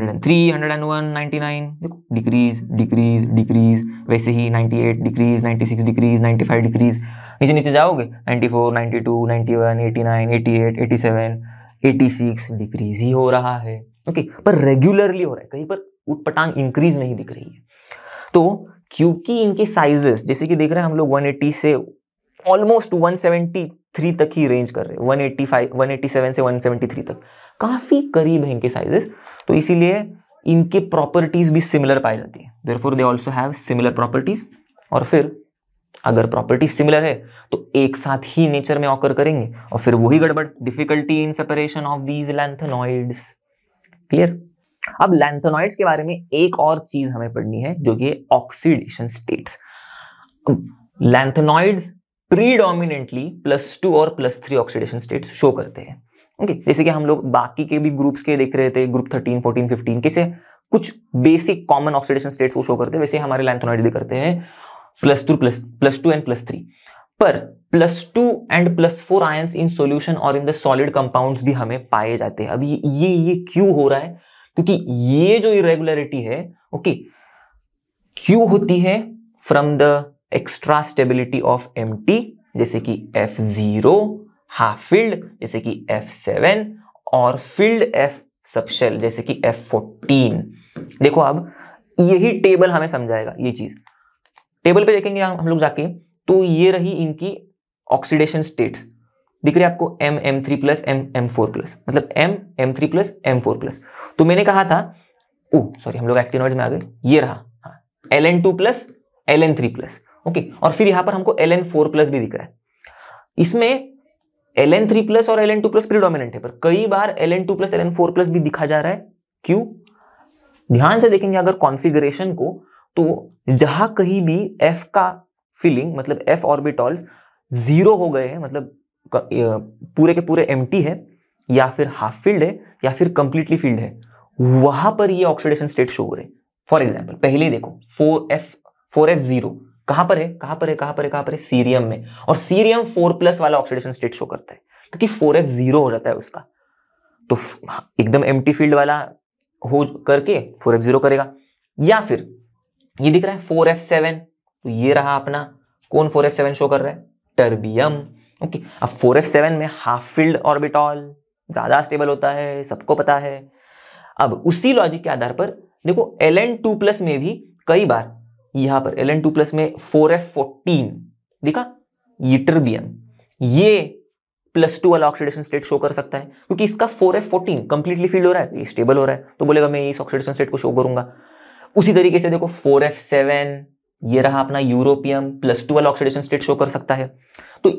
देखो डिक्रीज डिक्रीज डिक्रीज वैसे ही 98 डिक्रीज 96 डिक्रीज 95 डिक्रीज नीचे नीचे जाओगे 94 92 91 89 88 87 86 डिक्रीज ही हो रहा है ओके okay, पर रेगुलरली हो रहा है कहीं पर उठपटांग इंक्रीज नहीं दिख रही है तो क्योंकि इनके साइजेस जैसे कि देख रहे हैं हम लोग 180 से ऑलमोस्ट 173 तक ही रेंज कर रहे हैं 185 187 से 173 तक काफ़ी करीब है इनके साइजेस तो इसीलिए इनके प्रॉपर्टीज भी सिमिलर पाई जाती है therefore they also have similar properties और फिर अगर प्रॉपर्टी सिमिलर है तो एक साथ ही नेचर में ऑकर करेंगे और फिर वही गड़बड़ difficulty in separation of these lanthanoids clear अब लैंथोनॉइड्स के बारे में एक और चीज हमें पढ़नी है जो कि oxidation states lanthanoids predominantly plus two और plus three oxidation states show करते हैं ओके जैसे कि हम लोग बाकी के भी ग्रुप्स के देख रहे थे ग्रुप थर्टीन फोर्टीन फिफ्टीन किसे कुछ बेसिक कॉमन ऑक्सीडेशन स्टेट्स वो शो करते हैं वैसे हमारे लैंथोनॉइड भी करते हैं plus two plus plus two and plus three पर plus two and plus four ions in solution और इन द सॉलिड कंपाउंड्स भी हमें पाए जाते हैं अब ये ये क्यों हो रहा है क्योंकि ये जो इरेगुलरिटी है ओके क्यों होती है from the extra stability of M जैसे कि एफ जीरो हाफ फील्ड जैसे कि एफ सेवन और फील्ड एफ सबशेल जैसे कि एफ फोर्टीन देखो अब यही टेबल हमें समझाएगा ये चीज टेबल पे देखेंगे हम लोग जाके तो ये रही इनकी ऑक्सीडेशन स्टेट्स दिख रहे आपको M M three plus M M four plus मतलब M M three plus M four plus तो मैंने कहा था ओ सॉरी हम लोग एक्टिनोइड में आ गए ये रहा L N two plus L N three plus okay और फिर यहां पर हमको एल एन फोर प्लस भी दिख रहा है इसमें एल एन थ्री प्लस और L N two plus predominant है पर कई बार L N two plus L N four plus भी दिखा जा रहा है क्यों ध्यान से देखेंगे अगर कॉन्फिगरेशन को तो जहां कहीं भी एफ का फिलिंग मतलब एफ ऑर्बिटॉल्स जीरो हो गए हैं मतलब पूरे के पूरे एम है या फिर हाफ फील्ड है या फिर कंप्लीटली फील्ड है वहां पर ये ऑक्सीडेशन स्टेट शो हो रहे फॉर एग्जाम्पल पहले देखो four f four f zero कहां पर है कहां पर है कहां पर है कहां पर है सीरियम में और सीरियम फोर प्लस वाला ऑक्सीडेशन स्टेट शो करता है क्योंकि फोर एफ जीरो हो जाता है उसका तो हाँ, एकदम एम फील्ड वाला हो करके फोर एफ जीरो करेगा या फिर ये दिख रहा है फोर एफ सेवन तो ये रहा अपना कौन फोर एफ सेवन शो कर रहा है टर्बियम ओके अब फोर एफ सेवन में हाफ फील्ड ऑर्बिटॉल ज़्यादा स्टेबल होता है सबको पता है अब उसी लॉजिक के आधार पर देखो एल एन टू प्लस में भी कई बार यहाँ पर एल एन टू प्लस में फोर एफ फोर्टीन देखा यूटरबियम ये प्लस टू वाला ऑक्सीडेशन स्टेट शो कर सकता है क्योंकि इसका four f fourteen completely filled हो रहा है तो ये स्टेबल हो रहा है तो बोलेगा मैं इस ऑक्सीडेशन स्टेट को शो करूंगा उसी तरीके से देखो फोर एफ सेवन ये रहा अपना यूरोपियम प्लस टू वाला ऑक्सीडेशन स्टेट शो कर सकता है तो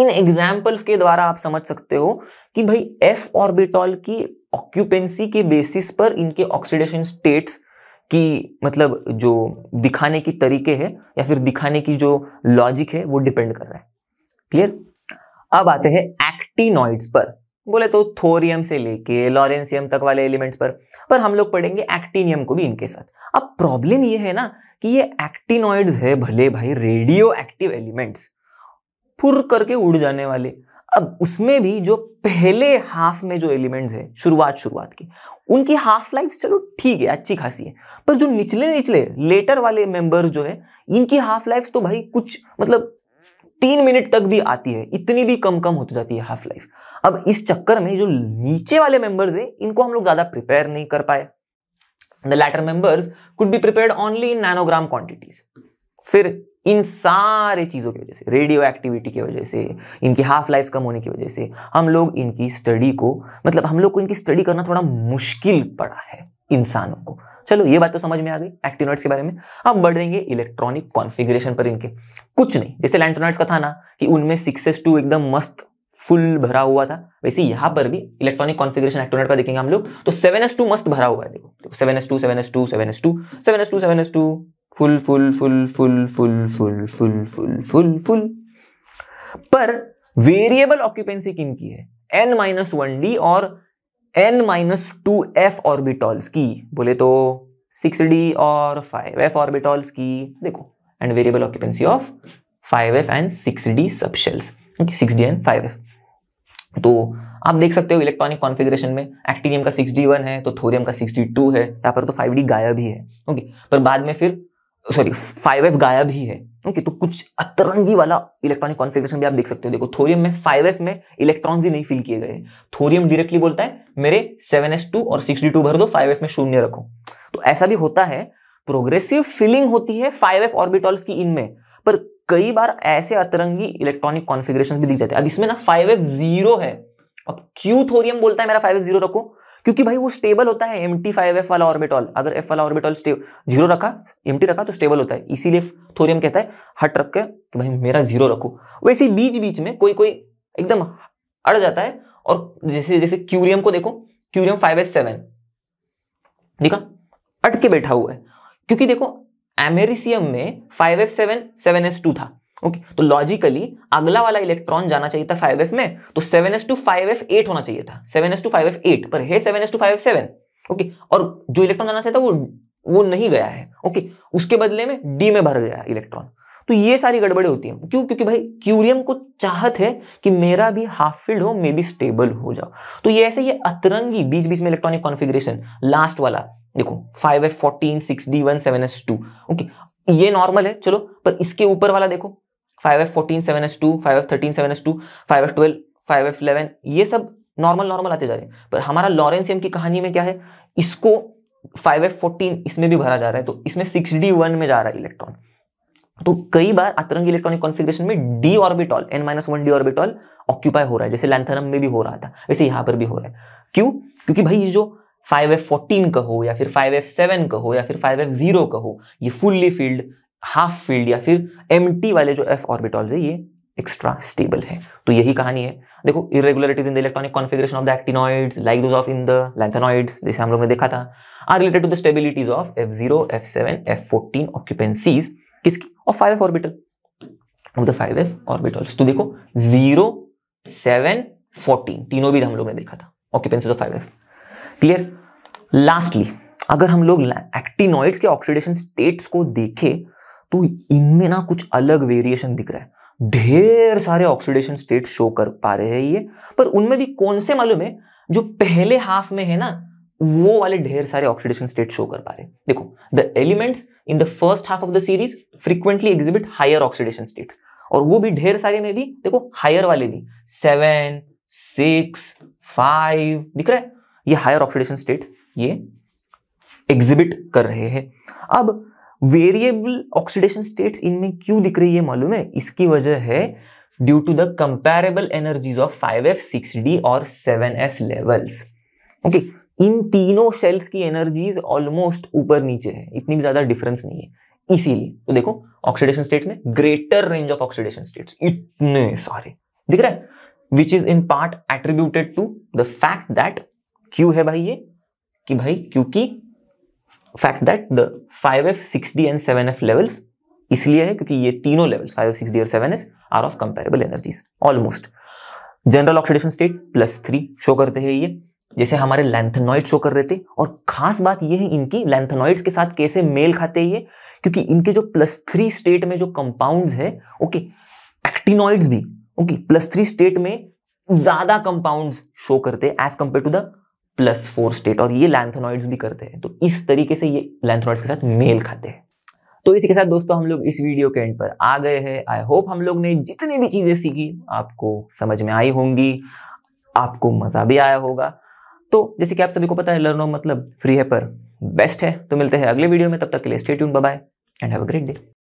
इन एग्जाम्पल्स के द्वारा आप समझ सकते हो कि भाई एफ ऑर्बिटॉल की ऑक्यूपेंसी के बेसिस पर इनके ऑक्सीडेशन स्टेट्स की मतलब जो दिखाने की तरीके है या फिर दिखाने की जो लॉजिक है वो डिपेंड कर रहा है क्लियर अब आते हैं एक्टिनॉइड्स पर बोले तो थोरियम से लेके लॉरेंसियम तक वाले एलिमेंट्स पर पर हम लोग पढ़ेंगे एक्टिनियम को भी इनके साथ अब प्रॉब्लम ये है ना कि ये एक्टिनॉइड्स है भले भाई रेडियो एक्टिव एलिमेंट्स फुर करके उड़ जाने वाले अब उसमें भी जो पहले हाफ में जो एलिमेंट्स है शुरुआत शुरुआत की उनकी हाफ लाइफ चलो ठीक है अच्छी खासी है पर जो निचले निचले लेटर वाले मेंबर्स जो है इनकी हाफ लाइफ तो भाई कुछ मतलब तीन मिनट तक भी आती है इतनी भी कम कम होती जाती है हाफ लाइफ अब इस चक्कर में जो नीचे वाले मेंबर्स हैं इनको हम लोग ज्यादा प्रिपेयर नहीं कर पाए the latter members could be prepare only in nanogram quantities फिर इन सारे चीज़ों की वजह से रेडियो एक्टिविटी की वजह से इनकी हाफ लाइफ कम होने की वजह से हम लोग इनकी स्टडी को मतलब हम लोग को इनकी स्टडी करना थोड़ा मुश्किल पड़ा है इंसानों को चलो ये बात तो समझ में आ गई एक्टिनोइड्स के बारे में अब बढ़ेंगे इलेक्ट्रॉनिक कॉन्फिग्रेशन पर इनके कुछ नहीं जैसे लैंटोनाइड्स का था ना कि उनमें सिक्सेस टू एकदम मस्त फुल भरा हुआ था वैसे यहाँ पर भी इलेक्ट्रॉनिक कॉन्फिग्रेशन एक्टोनेट का देखेंगे हम लोग तो सेवन एस टू मस्त भरा हुआ है देखो seven s two seven s two seven s two seven s two seven s two full full full full full full full full full full पर वेरिएबल ऑक्यूपेंसी किन की है एन माइनस वन डी और n minus two f orbitals की बोले तो six D और five f orbitals की देखो and variable occupancy of five f and six d subshells okay six D and five f तो आप देख सकते हो इलेक्ट्रॉनिक कॉन्फ़िगरेशन में एक्टिनियम का सिक्स डी वन है तो थोरियम का सिक्स डी टू है यहाँ पर तो फाइव डी गायब ही है ओके पर बाद में फिर सॉरी फाइव एफ गायब ही है ओके तो कुछ अतरंगी वाला इलेक्ट्रॉनिक कॉन्फ़िगरेशन भी आप देख सकते हो देखो थोरियम में फाइव एफ में इलेक्ट्रॉन्स ही नहीं फिल किए गए थोरियम डायरेक्टली बोलता है मेरे सेवन एस टू और सिक्स डी टू भर दो फाइव एफ में शून्य रखो तो ऐसा भी होता है प्रोग्रेसिव फिलिंग होती है फाइव एफ ऑर्बिटॉल्स की इनमें पर कई बार ऐसे अतरंगी इलेक्ट्रॉनिक कॉन्फिग्रेशन भी दिख जाते हैं अब इसमें ना फाइव एफ जीरो है अब क्यू थोरियम बोलता है मेरा फाइव एफ जीरो रखो क्योंकि भाई वो स्टेबल होता है एम टी फाइव एफ वाला ऑर्बिटॉल अगर एफ वाला ऑर्बिटॉल जीरो रखा एम रखा तो स्टेबल होता है इसीलिए थोरियम कहता है हट रख के कि भाई मेरा जीरो रखो वैसे बीच बीच में कोई कोई एकदम अड़ जाता है और जैसे जैसे क्यूरियम को देखो क्यूरियम फाइव एस सेवन देखा अटके बैठा हुआ है क्योंकि देखो एमेरिसियम में five s seven seven s two था ओके okay, तो लॉजिकली अगला वाला इलेक्ट्रॉन जाना चाहिए था 5f में तो 7s टू 5f होना चाहिए था 7s टू 5f पर है 7s टू 5f ओके और जो इलेक्ट्रॉन जाना चाहिए था वो वो नहीं गया है ओके okay, उसके बदले में डी में भर गया इलेक्ट्रॉन तो ये सारी गड़बड़े होती है क्यों क्योंकि भाई क्यूरियम को चाहत है कि मेरा भी हाफ फील्ड हो मे बी स्टेबल हो जाओ तो ये ऐसे ये अतरंगी बीच बीच में इलेक्ट्रॉनिक कॉन्फिग्रेशन लास्ट वाला देखो 5f14 6d1 7s2 ओके ये नॉर्मल है चलो पर इसके ऊपर वाला देखो ये सब नॉर्मल नॉर्मल आते जा रहे हैं पर हमारा लॉरेंसियम की कहानी में क्या है इसको 5F14 इसमें भी भरा जा रहा है तो इसमें 6D1 में जा रहा है इलेक्ट्रॉन तो कई बार अतरंग इलेक्ट्रॉनिक कॉन्फ़िगरेशन में d orbital n minus one D orbital occupy हो रहा है जैसे लैंथनम में भी हो रहा था वैसे यहाँ पर भी हो रहा है क्यों क्योंकि भाई ये जो फाइव एफ फोर्टीन का हो या फिर फाइव एफ सेवन का हो या फिर फाइव एफ जीरो का हो ये फुल्ली फील्ड हाफ फील्ड या फिर एम वाले जो एफ ऑर्बिटॉल्स है ये एक्स्ट्रा स्टेबल है तो यही कहानी है देखो irregularities in the electronic configuration of the actinoids like those of in the lanthanoids जैसे हम लोग ने देखा था are related to the stabilities of F zero F seven F fourteen occupancies किसकी of five F orbital of the five F orbitals तो देखो zero seven fourteen तीनों भी हम लोग ने देखा था occupancies of five F clear lastly अगर हम लोग एक्टिनॉइड्स के ऑक्सीडेशन स्टेट्स को देखें तो इनमें ना कुछ अलग वेरिएशन दिख रहा है ढेर सारे ऑक्सीडेशन स्टेट शो कर पा रहे हैं ये पर उनमें भी कौन से मालूम है जो पहले हाफ में है ना वो वाले ढेर सारे ऑक्सीडेशन स्टेट शो कर पा रहे देखो the elements in the first half of the series frequently exhibit higher oxidation states और वो भी ढेर सारे में भी देखो हायर वाले भी सेवन सिक्स फाइव दिख रहा है ये हायर ऑक्सीडेशन स्टेट्स ये एग्जिबिट कर रहे हैं अब वेरिएबल ऑक्सीडेशन स्टेट्स इनमें क्यों दिख रही है मालूम है इसकी वजह है due to the comparable energies of five F six D और सेवन एस लेवल्स ओके इन तीनों शेल्स की एनर्जीज ऑलमोस्ट ऊपर नीचे है इतनी भी ज्यादा डिफरेंस नहीं है इसीलिए तो देखो ऑक्सीडेशन स्टेट्स में greater range of oxidation states इतने सारे दिख रहा है which is in part attributed to the fact that क्यू है भाई ये कि भाई क्योंकि fact that the five F six D and seven F levels इसलिए है क्योंकि ये तीनों levels five F six D और seven S are of comparable energies almost general oxidation state plus three show करते हैं ये जैसे हमारे लैंथनॉइड शो कर रहे थे और खास बात ये है इनकी लैंथेनॉइड्स के साथ कैसे मेल खाते हैं ये क्योंकि इनके जो प्लस थ्री स्टेट में जो कंपाउंड्स है ओके एक्टिनॉइड्स भी ओके प्लस थ्री स्टेट में ज्यादा कंपाउंड्स शो करते हैं as compare to the plus four state और ये लैंथनॉइड्स भी करते हैं तो इस तरीके से ये लैंथनॉइड्स के साथ मेल खाते हैं तो इसी के साथ दोस्तों हम लोग इस वीडियो के एंड पर आ गए हैं आई होप हम लोग ने जितनी भी चीज़ें सीखी आपको समझ में आई होंगी आपको मज़ा भी आया होगा तो जैसे कि आप सभी को पता है लर्नो मतलब फ्री है पर बेस्ट है तो मिलते हैं अगले वीडियो में तब तक के लिए state bye and have a great day